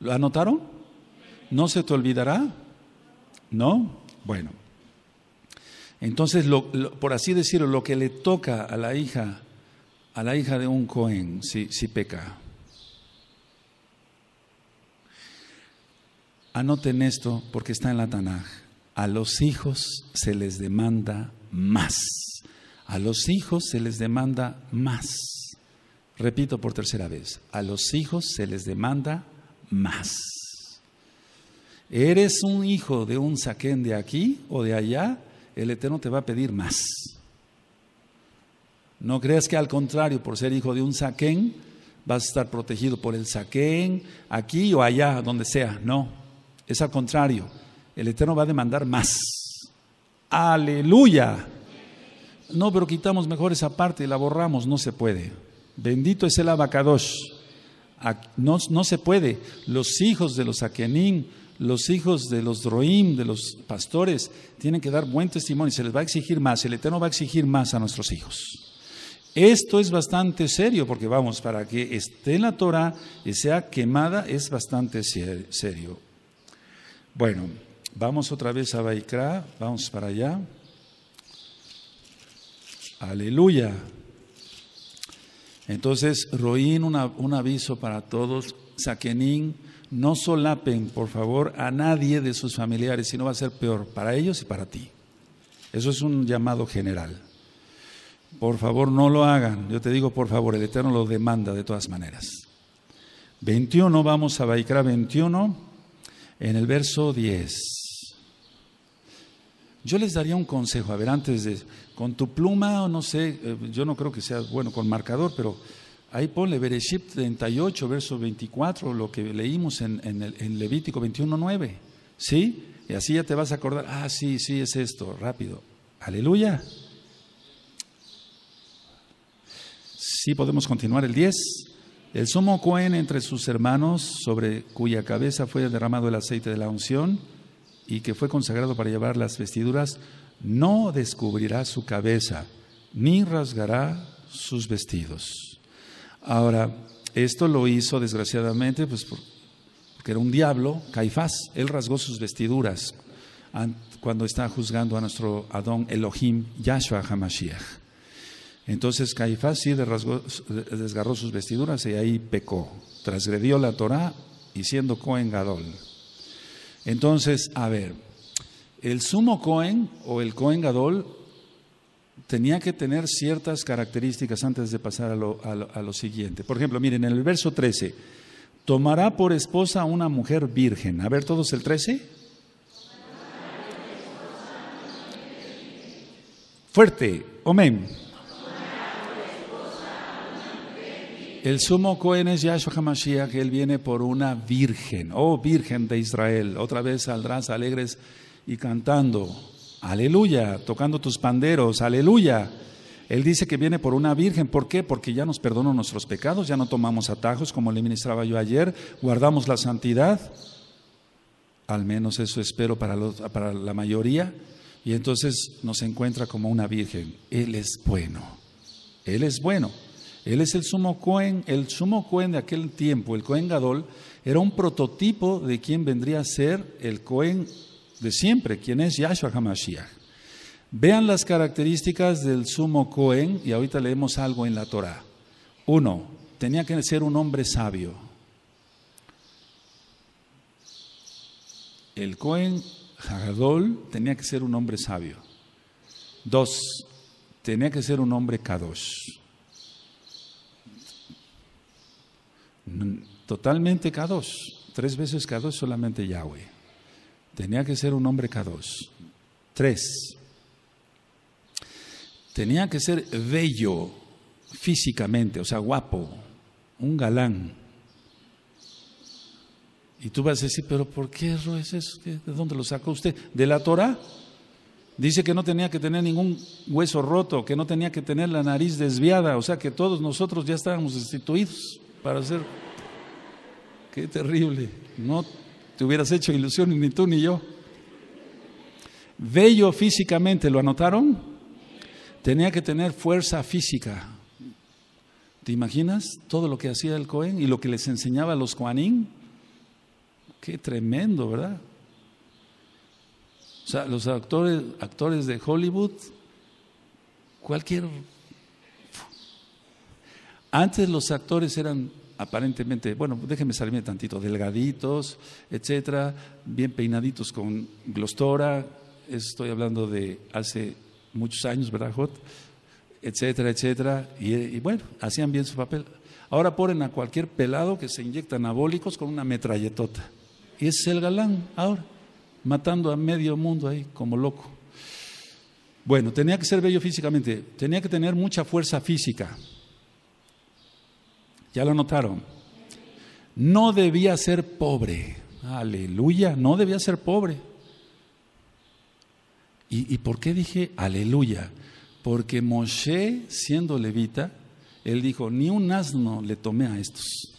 ¿Lo anotaron? ¿No se te olvidará? ¿No? Bueno. Entonces, por así decirlo, lo que le toca a la hija a la hija de un Cohen si, si peca. Anoten esto porque está en la Tanaj. A los hijos se les demanda más. A los hijos se les demanda más. Repito por tercera vez, a los hijos se les demanda más. ¿Eres un hijo de un saquén de aquí o de allá? El Eterno te va a pedir más. No creas que al contrario, por ser hijo de un saquén, vas a estar protegido por el saquén, aquí o allá, donde sea. No, es al contrario. El Eterno va a demandar más. Aleluya. No, pero quitamos mejor esa parte y la borramos. No se puede. Bendito es el abacadosh. No, se puede. Los hijos de los saquenín, los hijos de los droim, de los pastores, tienen que dar buen testimonio. Se les va a exigir más. El Eterno va a exigir más a nuestros hijos. Esto es bastante serio, porque vamos, para que esté en la Torah y sea quemada, es bastante serio. Bueno, vamos otra vez a Baikra, vamos para allá. Aleluya. Entonces, Roín, un aviso para todos. Saquenín, no solapen, por favor, a nadie de sus familiares, sino va a ser peor para ellos y para ti. Eso es un llamado general. Por favor, no lo hagan. Yo te digo, por favor, el Eterno lo demanda de todas maneras. 21, vamos a Baikra 21, en el verso 10. Yo les daría un consejo, a ver, antes de, con tu pluma o no sé, eh, yo no creo que sea bueno con marcador, pero ahí ponle Bereshit 38, verso 24, lo que leímos en, Levítico 21, 9. ¿Sí? Y así ya te vas a acordar, ah, sí, sí, es esto, rápido. Aleluya. Sí, podemos continuar el 10. El sumo Cohen entre sus hermanos, sobre cuya cabeza fue derramado el aceite de la unción y que fue consagrado para llevar las vestiduras, no descubrirá su cabeza, ni rasgará sus vestidos. Ahora, esto lo hizo desgraciadamente, pues, porque era un diablo, Caifás, él rasgó sus vestiduras cuando está juzgando a nuestro Adón Elohim, Yahshua HaMashiach. Entonces Caifás sí desgarró sus vestiduras y ahí pecó, transgredió la Torá y siendo Cohen Gadol. Entonces, a ver, el sumo Cohen o el Cohen Gadol tenía que tener ciertas características antes de pasar a lo, siguiente. Por ejemplo, miren, en el verso 13, tomará por esposa una mujer virgen. A ver, todos el 13. Fuerte, amén. El sumo Cohen es Yahshua HaMashiach, él viene por una virgen. Oh, virgen de Israel, otra vez saldrás alegres y cantando. Aleluya, tocando tus panderos, aleluya. Él dice que viene por una virgen. ¿Por qué? Porque ya nos perdonó nuestros pecados, ya no tomamos atajos como le ministraba yo ayer, guardamos la santidad. Al menos eso espero para, para la mayoría. Y entonces nos encuentra como una virgen. Él es bueno. Él es bueno. Él es el sumo Cohen, el sumo Cohen de aquel tiempo, el Cohen Gadol, era un prototipo de quien vendría a ser el Cohen de siempre, quien es Yahshua HaMashiach. Vean las características del sumo Cohen y ahorita leemos algo en la Torá. Uno, tenía que ser un hombre sabio. El Cohen Gadol tenía que ser un hombre sabio. Dos, tenía que ser un hombre kadosh. Totalmente K2. Tres veces K2 solamente Yahweh. Tenía que ser un hombre K2. Tres. Tenía que ser bello físicamente, o sea, guapo, un galán. Y tú vas a decir, pero ¿por qué es eso? ¿De dónde lo sacó usted? ¿De la Torah? Dice que no tenía que tener ningún hueso roto, que no tenía que tener la nariz desviada, o sea que todos nosotros ya estábamos destituidos para hacer... Qué terrible. No te hubieras hecho ilusiones ni tú ni yo. Bello físicamente, ¿lo anotaron? Tenía que tener fuerza física. ¿Te imaginas todo lo que hacía el Cohen y lo que les enseñaba a los Juanín? Qué tremendo, ¿verdad? O sea, los actores, actores de Hollywood, cualquier antes los actores eran aparentemente, bueno, déjenme salirme tantito, delgaditos, etcétera, bien peinaditos con glostora, estoy hablando de hace muchos años, ¿verdad, Jot? Etcétera, etcétera, y, bueno, hacían bien su papel. Ahora ponen a cualquier pelado que se inyecta anabólicos con una metralletota. Y es el galán ahora, matando a medio mundo ahí como loco. Bueno, tenía que ser bello físicamente, tenía que tener mucha fuerza física ¿Ya lo notaron? No debía ser pobre. Aleluya, no debía ser pobre. ¿Y, por qué dije aleluya? Porque Moshe, siendo levita, él dijo, ni un asno le tomé a estos.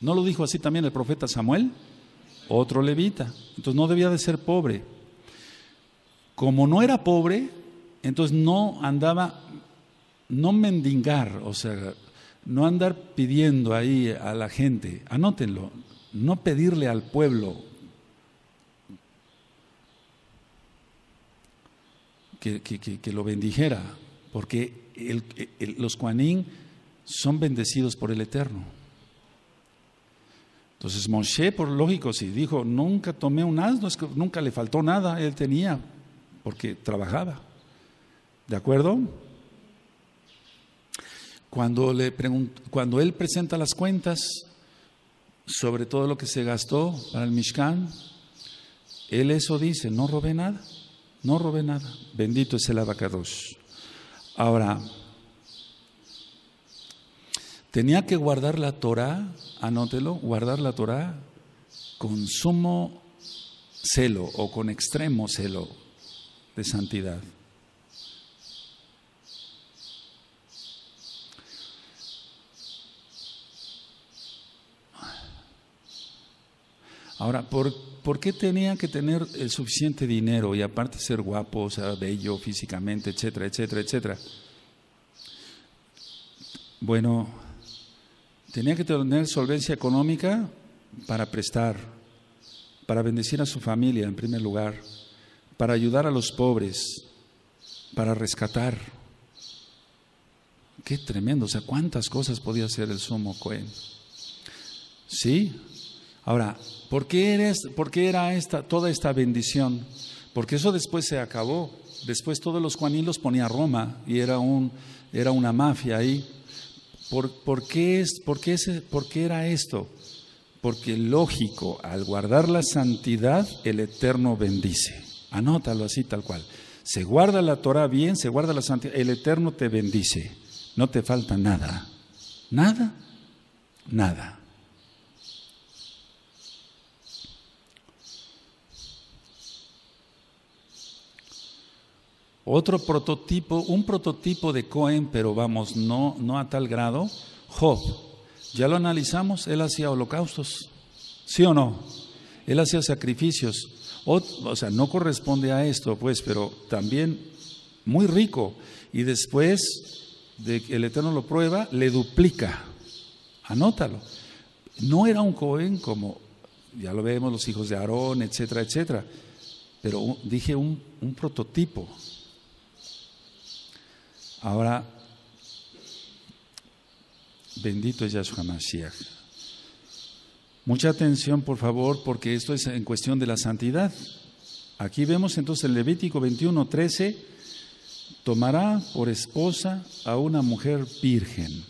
¿No lo dijo así también el profeta Samuel? Otro levita. Entonces no debía de ser pobre. Como no era pobre, entonces no andaba, no mendigar, o sea, no andar pidiendo ahí a la gente, anótenlo, no pedirle al pueblo que, lo bendijera, porque el, los Juanín son bendecidos por el Eterno. Entonces Moshe, por lógico, sí, dijo, nunca tomé un asno, es que nunca le faltó nada, él tenía, porque trabajaba. ¿De acuerdo? Cuando, le cuando él presenta las cuentas sobre todo lo que se gastó para el Mishkan, él eso dice, no robé nada, no robé nada. Bendito es el abacados. Ahora, tenía que guardar la Torah, anótelo, guardar la Torah con sumo celo o con extremo celo de santidad. Ahora, ¿por, qué tenía que tener el eh, suficiente dinero y aparte ser guapo, o sea, bello físicamente, etcétera, etcétera, etcétera? Bueno, tenía que tener solvencia económica para prestar, para bendecir a su familia en primer lugar, para ayudar a los pobres, para rescatar. Qué tremendo, o sea, cuántas cosas podía hacer el sumo Cohen. ¿Sí? Ahora, ¿Por qué, era esta, toda esta bendición? Porque eso después se acabó. Después todos los juanilos ponía Roma y era, un, era una mafia ahí. ¿Por, qué es, por, qué ¿Por qué era esto? Porque lógico, al guardar la santidad, el Eterno bendice. Anótalo así tal cual. Se guarda la Torah bien, se guarda la santidad, el Eterno te bendice. No te falta nada. Nada. Nada. Otro prototipo, un prototipo de Cohen, pero vamos, no, no a tal grado, Job. Ya lo analizamos, él hacía holocaustos, ¿sí o no? Él hacía sacrificios. O, sea, no corresponde a esto, pues, pero también muy rico. Y después de que el Eterno lo prueba, le duplica. Anótalo. No era un Cohen como, ya lo vemos, los hijos de Aarón, etcétera, etcétera. Pero dije un prototipo, Ahora, bendito es Yahshua Mashiach. Mucha atención, por favor, porque esto es en cuestión de la santidad. Aquí vemos entonces el Levítico 21, 13, tomará por esposa a una mujer virgen.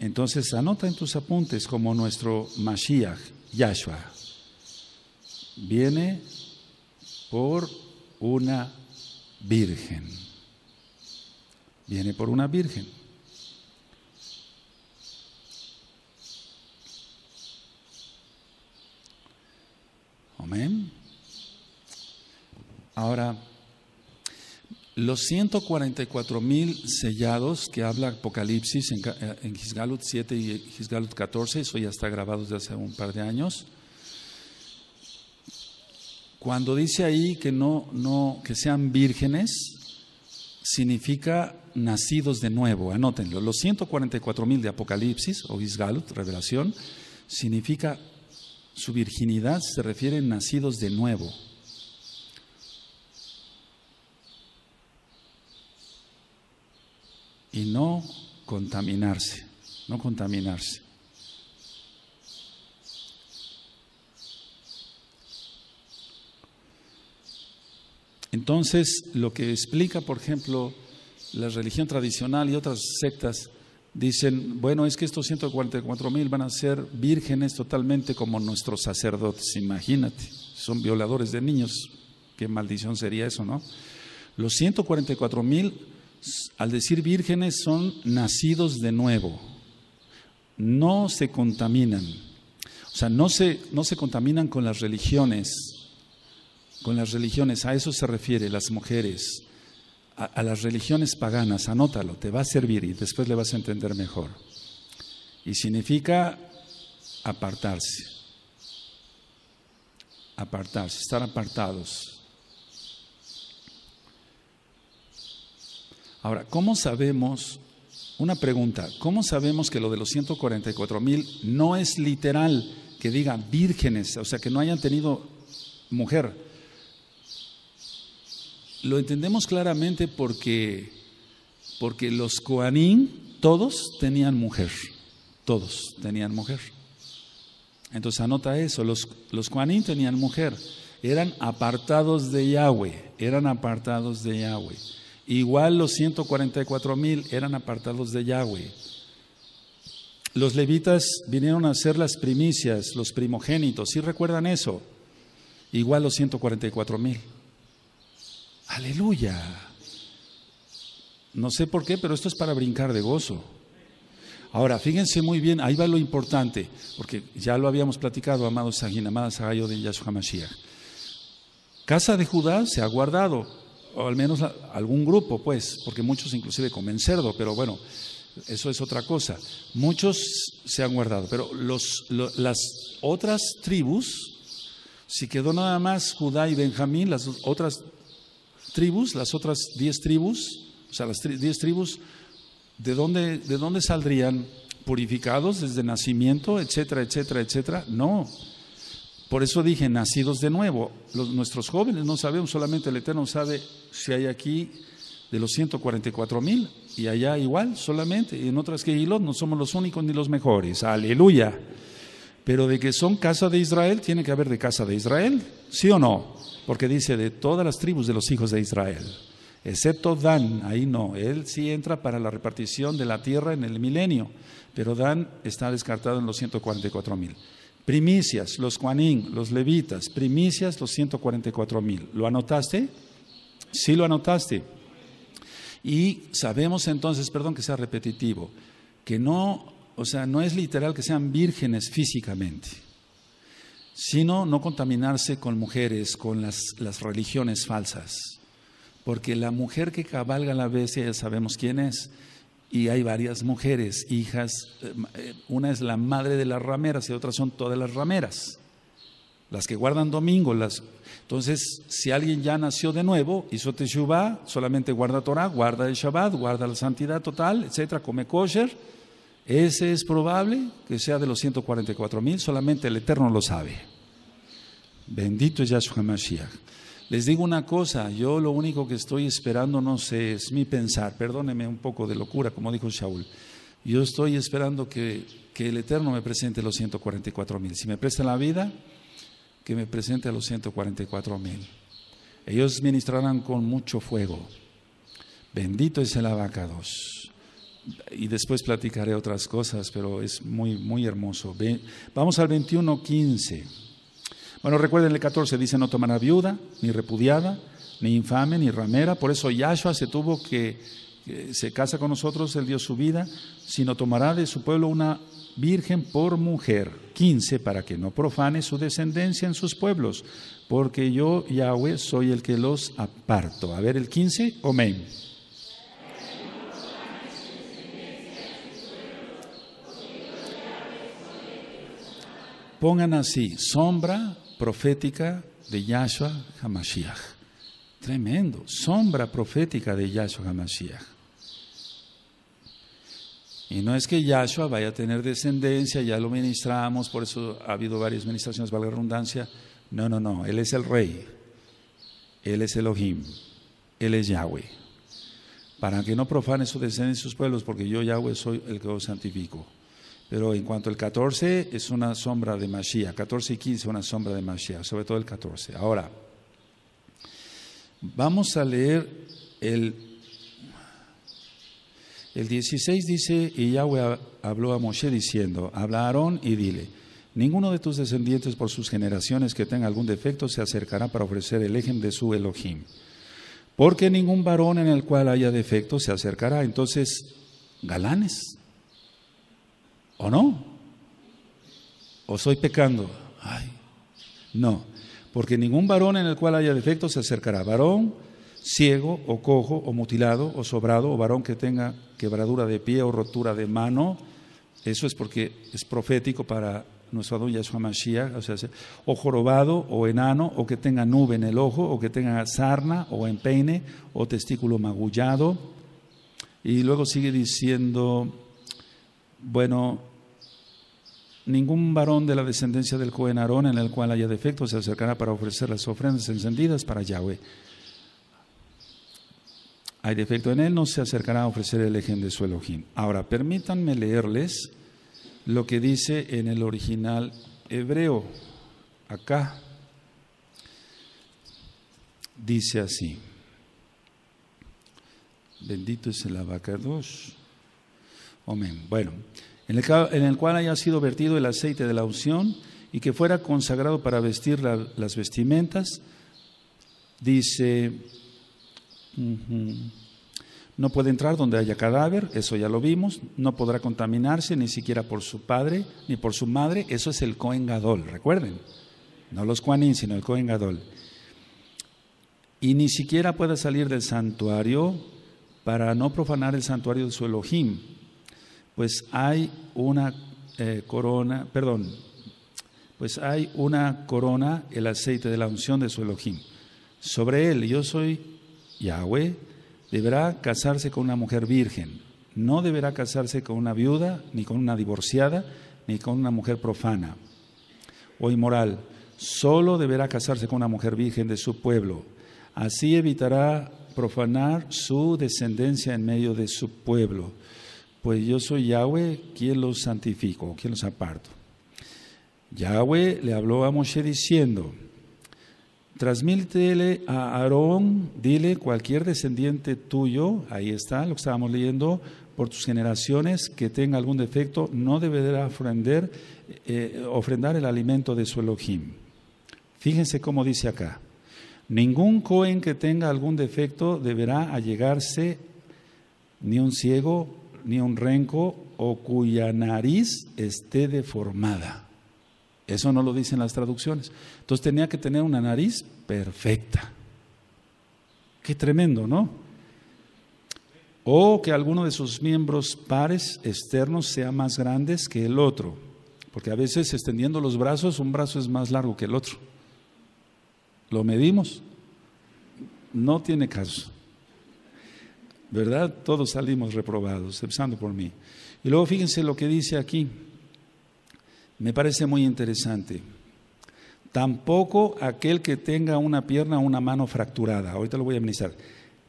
Entonces anota en tus apuntes como nuestro Mashiach, Yahshua, viene por una virgen viene por una virgen. Amén. Ahora, los 144 mil sellados que habla Apocalipsis en, eh, en Gisgalut 7 y Gisgalut 14, eso ya está grabado desde hace un par de años. Cuando dice ahí que no, no, que sean vírgenes, significa nacidos de nuevo. Anótenlo. Los 144 mil de Apocalipsis o Isgalut, revelación, significa su virginidad se refiere nacidos de nuevo. Y no contaminarse, no contaminarse. Entonces, lo que explica, por ejemplo, la religión tradicional y otras sectas dicen, bueno, es que estos 144 mil van a ser vírgenes totalmente como nuestros sacerdotes, imagínate, son violadores de niños, qué maldición sería eso, ¿no? Los 144 mil, al decir vírgenes, son nacidos de nuevo, no se contaminan, o sea, no se, no se contaminan con las religiones, con las religiones, a eso se refiere las mujeres a, las religiones paganas, anótalo, te va a servir y después le vas a entender mejor. Y significa apartarse, apartarse, estar apartados. Ahora, ¿cómo sabemos? Una pregunta, ¿cómo sabemos que lo de los 144 mil no es literal que diga vírgenes, o sea, que no hayan tenido mujer? Lo entendemos claramente porque, porque los Koanín, todos tenían mujer, todos tenían mujer. Entonces anota eso, los, los Koanín tenían mujer, eran apartados de Yahweh, eran apartados de Yahweh. Igual los 144 mil eran apartados de Yahweh. Los levitas vinieron a ser las primicias, los primogénitos, ¿sí recuerdan eso? Igual los 144 mil. Aleluya. No sé por qué, pero esto es para brincar de gozo. Ahora, fíjense muy bien, ahí va lo importante, porque ya lo habíamos platicado, amados Sahin, amadas de Casa de Judá se ha guardado, o al menos algún grupo, pues, porque muchos inclusive comen cerdo, pero bueno, eso es otra cosa. Muchos se han guardado, pero las otras tribus, si quedó nada más Judá y Benjamín, las otras tribus, las otras diez tribus, o sea, las diez tribus, ¿de dónde, ¿de dónde saldrían? ¿Purificados desde nacimiento, etcétera, etcétera, etcétera? No. Por eso dije, nacidos de nuevo. Los, nuestros jóvenes no sabemos, solamente el Eterno sabe si hay aquí de los 144 mil y allá igual, solamente. Y en otras que hilos no somos los únicos ni los mejores. Aleluya. Pero de que son casa de Israel, tiene que haber de casa de Israel, ¿sí o no? porque dice de todas las tribus de los hijos de Israel, excepto Dan, ahí no, él sí entra para la repartición de la tierra en el milenio, pero Dan está descartado en los 144 mil. Primicias, los Juanín, los levitas, primicias, los 144 mil. ¿Lo anotaste? Sí, lo anotaste. Y sabemos entonces, perdón que sea repetitivo, que no, o sea, no es literal que sean vírgenes físicamente sino no contaminarse con mujeres, con las, las religiones falsas. Porque la mujer que cabalga la bestia ya sabemos quién es. Y hay varias mujeres, hijas. Eh, eh, una es la madre de las rameras y otras son todas las rameras. Las que guardan domingo. Las... Entonces, si alguien ya nació de nuevo, hizo teshuvah, solamente guarda Torah, guarda el Shabbat, guarda la santidad total, etcétera, come kosher ese es probable que sea de los 144 mil, solamente el Eterno lo sabe. Bendito es Yahshua Mashiach. Les digo una cosa, yo lo único que estoy esperando, no sé, es mi pensar, perdóneme un poco de locura, como dijo Shaul. Yo estoy esperando que, que el Eterno me presente los 144 mil. Si me presta la vida, que me presente a los 144 mil. Ellos ministrarán con mucho fuego. Bendito es el abacados y después platicaré otras cosas, pero es muy, muy hermoso. vamos al 15 Bueno, recuerden el 14, dice, no tomará viuda, ni repudiada, ni infame, ni ramera. Por eso Yahshua se tuvo que, se casa con nosotros, él dio su vida, sino tomará de su pueblo una virgen por mujer. 15, para que no profane su descendencia en sus pueblos, porque yo, Yahweh, soy el que los aparto. A ver, el 15, amén. pongan así, sombra profética de Yahshua Hamashiach. Tremendo, sombra profética de Yahshua Hamashiach. Y no es que Yahshua vaya a tener descendencia, ya lo ministramos, por eso ha habido varias ministraciones, vale la redundancia. No, no, no, Él es el Rey, Él es Elohim, Él es Yahweh. Para que no profane su descendencia en sus pueblos, porque yo Yahweh soy el que os santifico. Pero en cuanto al 14, es una sombra de Mashiach. 14 y 15, una sombra de Mashiach, sobre todo el 14. Ahora, vamos a leer el, el 16, dice, y Yahweh habló a Moshe diciendo, habla Aarón y dile, ninguno de tus descendientes por sus generaciones que tenga algún defecto se acercará para ofrecer el ejem de su Elohim. Porque ningún varón en el cual haya defecto se acercará. Entonces, galanes, ¿O no? ¿O soy pecando? Ay, no, porque ningún varón en el cual haya defecto se acercará. Varón ciego o cojo o mutilado o sobrado o varón que tenga quebradura de pie o rotura de mano, eso es porque es profético para nuestro don Yahshua Mashiach, o, sea, o jorobado, o enano, o que tenga nube en el ojo, o que tenga sarna, o empeine, o testículo magullado. Y luego sigue diciendo, bueno, Ningún varón de la descendencia del joven Aarón en el cual haya defecto se acercará para ofrecer las ofrendas encendidas para Yahweh. Hay defecto en él, no se acercará a ofrecer el ejemplo de su Elohim. Ahora, permítanme leerles lo que dice en el original hebreo. Acá dice así. Bendito es el dos. Amén. Bueno, en el, cual haya sido vertido el aceite de la unción y que fuera consagrado para vestir las vestimentas, dice, no puede entrar donde haya cadáver, eso ya lo vimos, no podrá contaminarse ni siquiera por su padre ni por su madre, eso es el Cohen Gadol, recuerden, no los Juanín, sino el Cohen Gadol. Y ni siquiera puede salir del santuario para no profanar el santuario de su Elohim, pues hay una eh, corona, perdón, pues hay una corona, el aceite de la unción de su Elohim. Sobre él, yo soy Yahweh, deberá casarse con una mujer virgen. No deberá casarse con una viuda, ni con una divorciada, ni con una mujer profana o inmoral. Solo deberá casarse con una mujer virgen de su pueblo. Así evitará profanar su descendencia en medio de su pueblo pues yo soy Yahweh quien los santifico, quien los aparto. Yahweh le habló a Moshe diciendo, transmítele a Aarón, dile cualquier descendiente tuyo, ahí está lo que estábamos leyendo, por tus generaciones que tenga algún defecto, no deberá ofrender, eh, ofrendar el alimento de su Elohim. Fíjense cómo dice acá, ningún cohen que tenga algún defecto deberá allegarse, ni un ciego, ni un renco o cuya nariz esté deformada. Eso no lo dicen las traducciones. Entonces tenía que tener una nariz perfecta. Qué tremendo, ¿no? O que alguno de sus miembros pares externos sea más grandes que el otro. Porque a veces extendiendo los brazos, un brazo es más largo que el otro. Lo medimos. No tiene caso. ¿verdad? Todos salimos reprobados, empezando por mí. Y luego fíjense lo que dice aquí. Me parece muy interesante. Tampoco aquel que tenga una pierna o una mano fracturada. Ahorita lo voy a administrar.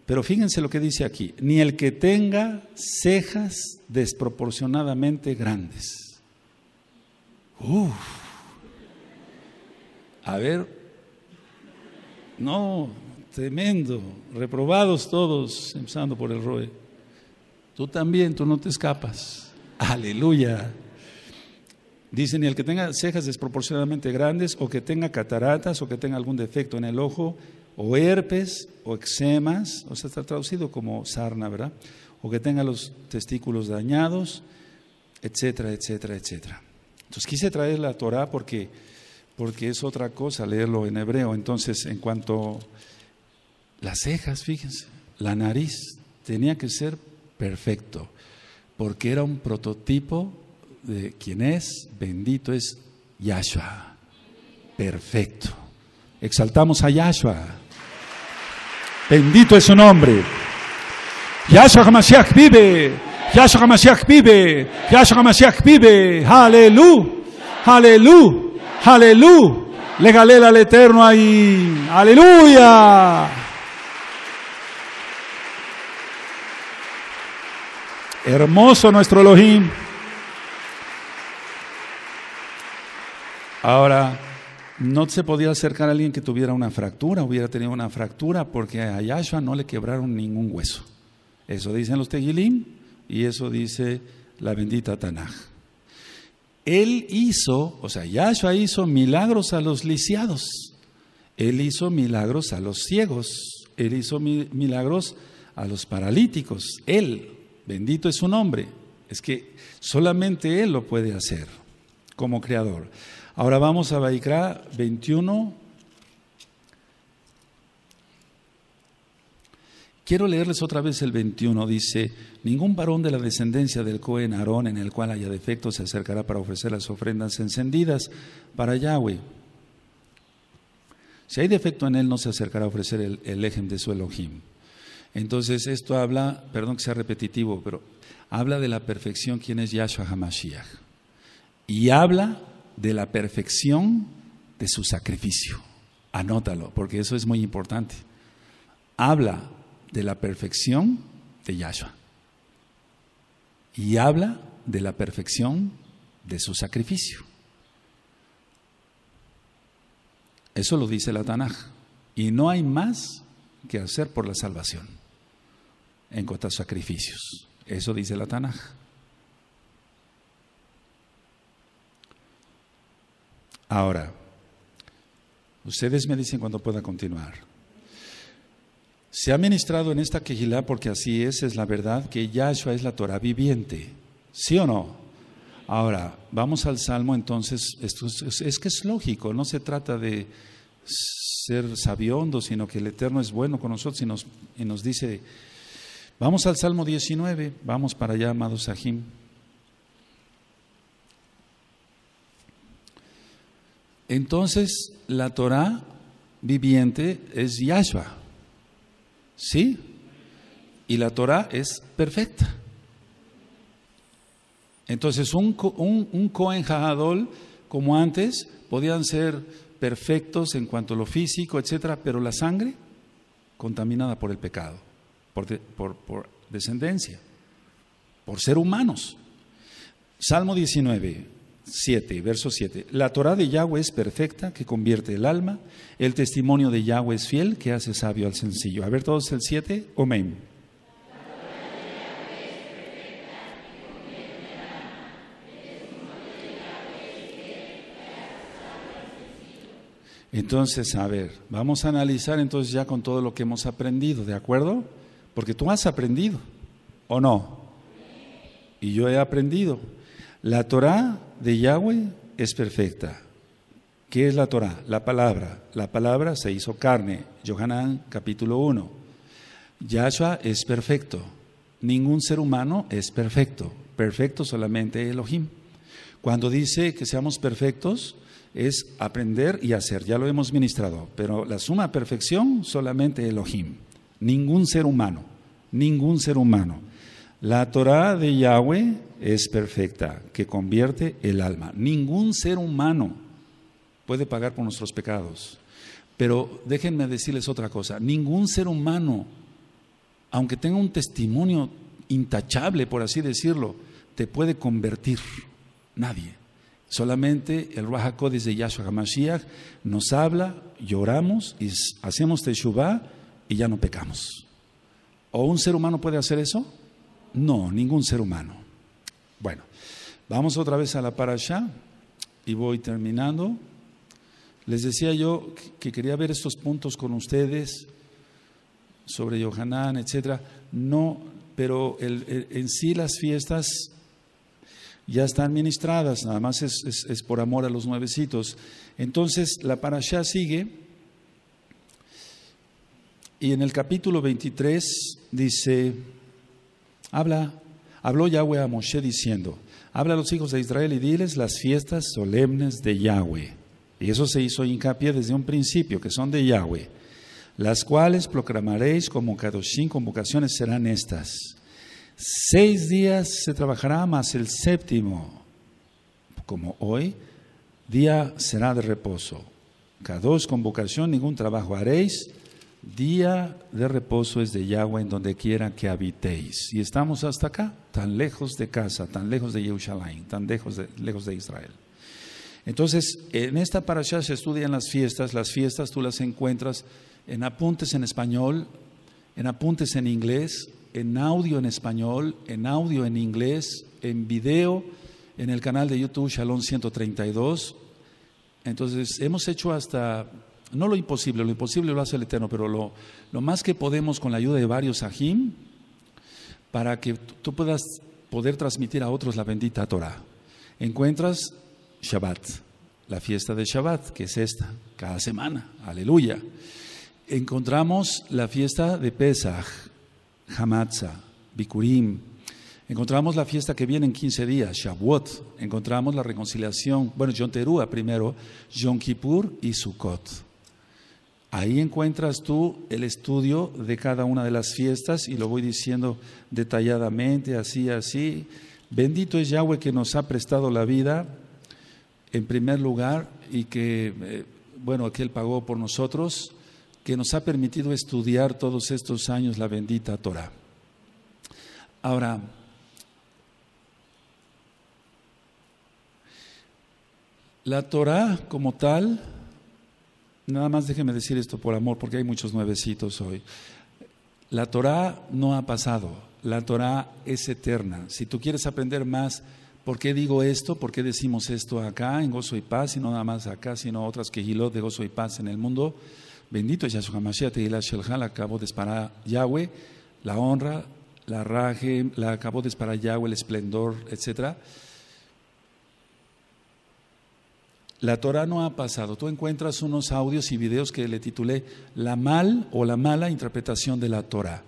Pero fíjense lo que dice aquí. Ni el que tenga cejas desproporcionadamente grandes. Uf. A ver. No, Tremendo. Reprobados todos, empezando por el Roe. Tú también, tú no te escapas. Aleluya. Dicen, y el que tenga cejas desproporcionadamente grandes, o que tenga cataratas, o que tenga algún defecto en el ojo, o herpes, o eczemas, o sea, está traducido como sarna, ¿verdad? O que tenga los testículos dañados, etcétera, etcétera, etcétera. Entonces quise traer la Torah porque, porque es otra cosa leerlo en hebreo. Entonces, en cuanto las cejas, fíjense, la nariz tenía que ser perfecto, porque era un prototipo de quien es, bendito es Yahshua, perfecto. Exaltamos a Yahshua. Bendito es su nombre. Yahshua HaMashiach vive. Yahshua HaMashiach vive. Yahshua HaMashiach vive. Aleluya, aleluya, aleluya. Le galela al Eterno ahí. Aleluya. Hermoso nuestro Elohim. Ahora, no se podía acercar a alguien que tuviera una fractura, hubiera tenido una fractura, porque a Yahshua no le quebraron ningún hueso. Eso dicen los Tegilim y eso dice la bendita Tanaj. Él hizo, o sea, Yahshua hizo milagros a los lisiados. Él hizo milagros a los ciegos. Él hizo milagros a los paralíticos. Él, Bendito es su nombre. Es que solamente Él lo puede hacer como creador. Ahora vamos a Baikra 21. Quiero leerles otra vez el 21. Dice, ningún varón de la descendencia del Cohen Aarón en el cual haya defecto se acercará para ofrecer las ofrendas encendidas para Yahweh. Si hay defecto en él, no se acercará a ofrecer el, el ejem de su Elohim. Entonces esto habla, perdón que sea repetitivo, pero habla de la perfección quien es Yahshua Hamashiach. Y habla de la perfección de su sacrificio. Anótalo, porque eso es muy importante. Habla de la perfección de Yahshua. Y habla de la perfección de su sacrificio. Eso lo dice la Tanaj. Y no hay más que hacer por la salvación en cuanto sacrificios. Eso dice la Tanaj. Ahora, ustedes me dicen cuando pueda continuar. Se ha ministrado en esta quejilá porque así es, es la verdad, que Yahshua es la Torah viviente. ¿Sí o no? Ahora, vamos al Salmo entonces, esto es, que es lógico, no se trata de ser sabiondo, sino que el Eterno es bueno con nosotros y y nos dice Vamos al Salmo 19, vamos para allá, amado Sahim. Entonces, la Torah viviente es Yahshua. ¿Sí? Y la Torah es perfecta. Entonces, un, un, un como antes, podían ser perfectos en cuanto a lo físico, etcétera, pero la sangre contaminada por el pecado por, descendencia, por ser humanos. Salmo 19, 7, verso 7. La Torah de Yahweh es perfecta, que convierte el alma. El testimonio de Yahweh es fiel, que hace sabio al sencillo. A ver todos el 7, Omen. Entonces, a ver, vamos a analizar entonces ya con todo lo que hemos aprendido, ¿de acuerdo? Porque tú has aprendido, ¿o no? Y yo he aprendido. La Torah de Yahweh es perfecta. ¿Qué es la Torah? La palabra. La palabra se hizo carne. Yohanan capítulo 1. Yahshua es perfecto. Ningún ser humano es perfecto. Perfecto solamente Elohim. Cuando dice que seamos perfectos, es aprender y hacer. Ya lo hemos ministrado. Pero la suma perfección solamente Elohim. Ningún ser humano, ningún ser humano. La Torah de Yahweh es perfecta, que convierte el alma. Ningún ser humano puede pagar por nuestros pecados. Pero déjenme decirles otra cosa, ningún ser humano, aunque tenga un testimonio intachable, por así decirlo, te puede convertir. Nadie. Solamente el Rahakodis de Yahshua HaMashiach nos habla, lloramos y hacemos teshuvah y ya no pecamos. ¿O un ser humano puede hacer eso? No, ningún ser humano. Bueno, vamos otra vez a la parasha y voy terminando. Les decía yo que quería ver estos puntos con ustedes sobre Yohanan, etcétera. No, pero en sí las fiestas ya están ministradas, nada más es, es por amor a los nuevecitos. Entonces la parasha sigue y en el capítulo 23 dice, habla, habló Yahweh a Moshe diciendo, habla a los hijos de Israel y diles las fiestas solemnes de Yahweh. Y eso se hizo hincapié desde un principio, que son de Yahweh, las cuales proclamaréis como cada cinco convocaciones serán estas. Seis días se trabajará más el séptimo, como hoy, día será de reposo. Cada dos convocación, ningún trabajo haréis, Día de reposo es de Yahweh en donde quiera que habitéis. Y estamos hasta acá, tan lejos de casa, tan lejos de Jerusalén, tan lejos de, lejos de Israel. Entonces, en esta parasha se estudian las fiestas. Las fiestas tú las encuentras en apuntes en español, en apuntes en inglés, en audio en español, en audio en inglés, en video, en el canal de YouTube Shalom 132. Entonces, hemos hecho hasta no lo imposible, lo imposible lo hace el Eterno, pero lo, más que podemos con la ayuda de varios ajim, para que tú puedas poder transmitir a otros la bendita Torah. Encuentras Shabbat, la fiesta de Shabbat, que es esta, cada semana, aleluya. Encontramos la fiesta de Pesach, Hamatsa, Bikurim. Encontramos la fiesta que viene en 15 días, Shavuot. Encontramos la reconciliación, bueno, Yom primero, Yom Kippur y Sukkot. Ahí encuentras tú el estudio de cada una de las fiestas y lo voy diciendo detalladamente, así, así. Bendito es Yahweh que nos ha prestado la vida, en primer lugar, y que, eh, bueno, que Él pagó por nosotros, que nos ha permitido estudiar todos estos años la bendita Torah. Ahora, la Torah como tal, Nada más déjeme decir esto por amor, porque hay muchos nuevecitos hoy. La Torá no ha pasado, la Torá es eterna. Si tú quieres aprender más, ¿por qué digo esto? ¿Por qué decimos esto acá en Gozo y Paz y no nada más acá, sino otras que quejilot de Gozo y Paz en el mundo? Bendito es Yahshua Mashiach y la Shelhal, acabó de disparar Yahweh, la honra, la raje, la acabó de disparar Yahweh, el esplendor, etcétera. La Torah no ha pasado. Tú encuentras unos audios y videos que le titulé La mal o la mala interpretación de la Torah.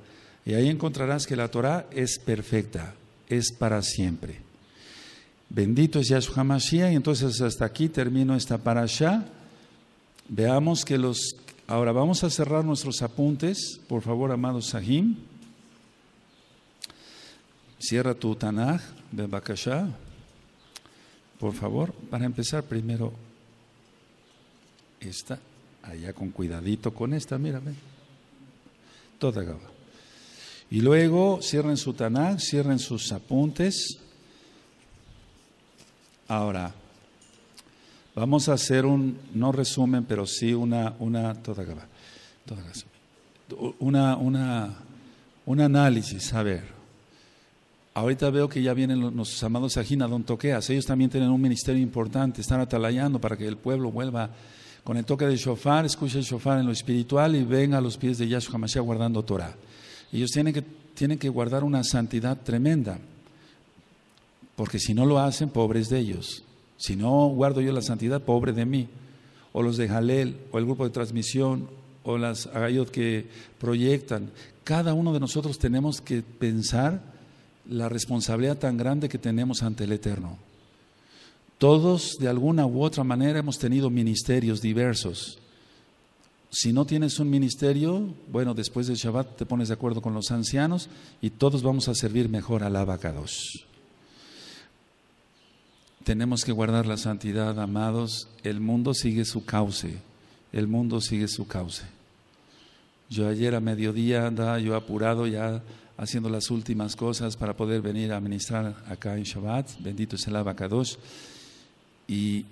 Y ahí encontrarás que la Torah es perfecta, es para siempre. Bendito es Yahshua Mashiach. Y entonces hasta aquí termino esta parasha. Veamos que los... Ahora vamos a cerrar nuestros apuntes. Por favor, amado Sahim. Cierra tu Tanaj, de Bakashah. Por favor, para empezar primero esta, allá con cuidadito con esta, mírame. Toda gaba. Y luego cierren su taná, cierren sus apuntes. Ahora, vamos a hacer un, no resumen, pero sí una, una, toda gaba. Una, una, un análisis, a ver. Ahorita veo que ya vienen los, amados Don Toqueas. Ellos también tienen un ministerio importante, están atalayando para que el pueblo vuelva con el toque del shofar, escuche el shofar en lo espiritual y venga a los pies de Yahshua Mashiach guardando Torah. Ellos tienen que, tienen que guardar una santidad tremenda, porque si no lo hacen, pobres de ellos. Si no guardo yo la santidad, pobre de mí. O los de Jalel, o el grupo de transmisión, o las agayot que proyectan. Cada uno de nosotros tenemos que pensar la responsabilidad tan grande que tenemos ante el Eterno. Todos de alguna u otra manera hemos tenido ministerios diversos. Si no tienes un ministerio, bueno, después del Shabbat te pones de acuerdo con los ancianos y todos vamos a servir mejor al abacados. Tenemos que guardar la santidad, amados. El mundo sigue su cauce. El mundo sigue su cauce. Yo ayer a mediodía andaba yo apurado, ya haciendo las últimas cosas para poder venir a ministrar acá en Shabbat. Bendito es el Abacadosh. Y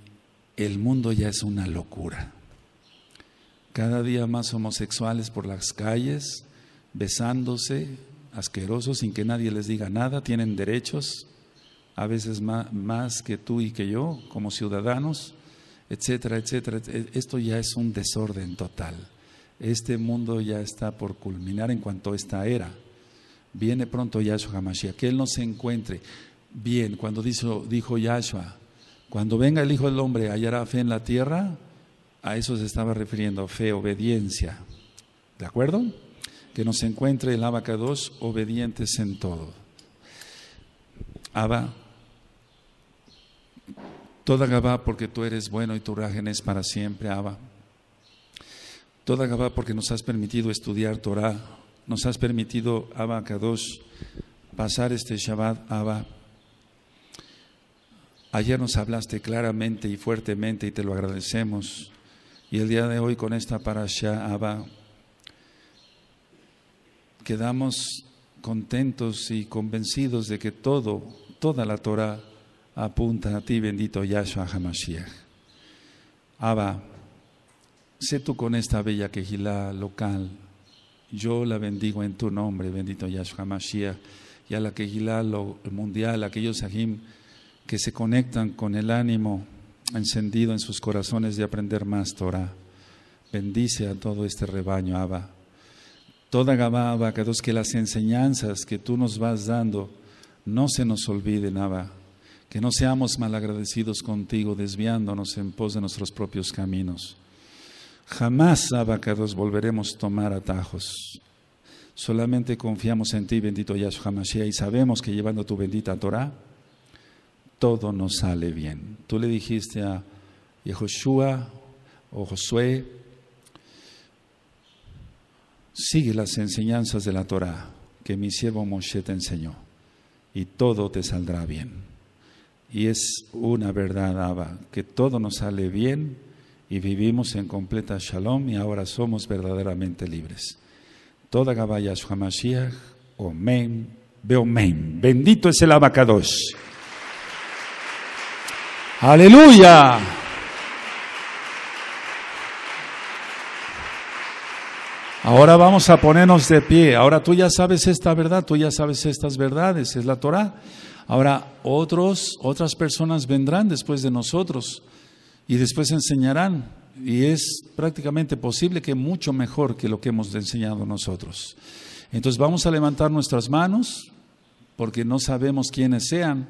el mundo ya es una locura. Cada día más homosexuales por las calles, besándose, asquerosos, sin que nadie les diga nada, tienen derechos, a veces más, más que tú y que yo, como ciudadanos, etcétera, etcétera. E-, esto ya es un desorden total. Este mundo ya está por culminar en cuanto a esta era. Viene pronto Yahshua HaMashiach, que Él nos encuentre bien. Cuando dijo, dijo Yahshua, cuando venga el Hijo del Hombre, hallará fe en la tierra, a eso se estaba refiriendo, fe, obediencia. ¿De acuerdo? Que nos encuentre el K2, obedientes en todo. Abba, toda Gabá porque tú eres bueno y tu rajen es para siempre, Abba. Toda Gabá porque nos has permitido estudiar Torah nos has permitido, Abba Kadosh, pasar este Shabbat, Abba. Ayer nos hablaste claramente y fuertemente y te lo agradecemos. Y el día de hoy con esta parasha, Abba, quedamos contentos y convencidos de que todo, toda la Torah apunta a ti, bendito Yahshua HaMashiach. Abba, sé tú con esta bella quejilá local, yo la bendigo en tu nombre, bendito Yahshua Mashiach, y a la que lo mundial, aquellos Ahim que se conectan con el ánimo encendido en sus corazones de aprender más Torah. Bendice a todo este rebaño, Abba. Toda Gabá, Abba, que las enseñanzas que tú nos vas dando no se nos olviden, Abba. Que no seamos malagradecidos contigo, desviándonos en pos de nuestros propios caminos. Jamás, abacados, volveremos a tomar atajos. Solamente confiamos en ti, bendito Yahshua Mashiach, y sabemos que llevando tu bendita Torah, todo nos sale bien. Tú le dijiste a Yehoshua o Josué, sigue las enseñanzas de la Torah que mi siervo Moshe te enseñó, y todo te saldrá bien. Y es una verdad, Abba, que todo nos sale bien y vivimos en completa shalom y ahora somos verdaderamente libres. Toda Gabaya Hamashiach, Omen, Beomen. Bendito es el Abacados. Aleluya. Ahora vamos a ponernos de pie. Ahora tú ya sabes esta verdad, tú ya sabes estas verdades, es la Torah. Ahora otros, otras personas vendrán después de nosotros y después enseñarán. Y es prácticamente posible que mucho mejor que lo que hemos enseñado nosotros. Entonces vamos a levantar nuestras manos, porque no sabemos quiénes sean,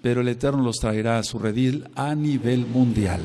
pero el Eterno los traerá a su redil a nivel mundial.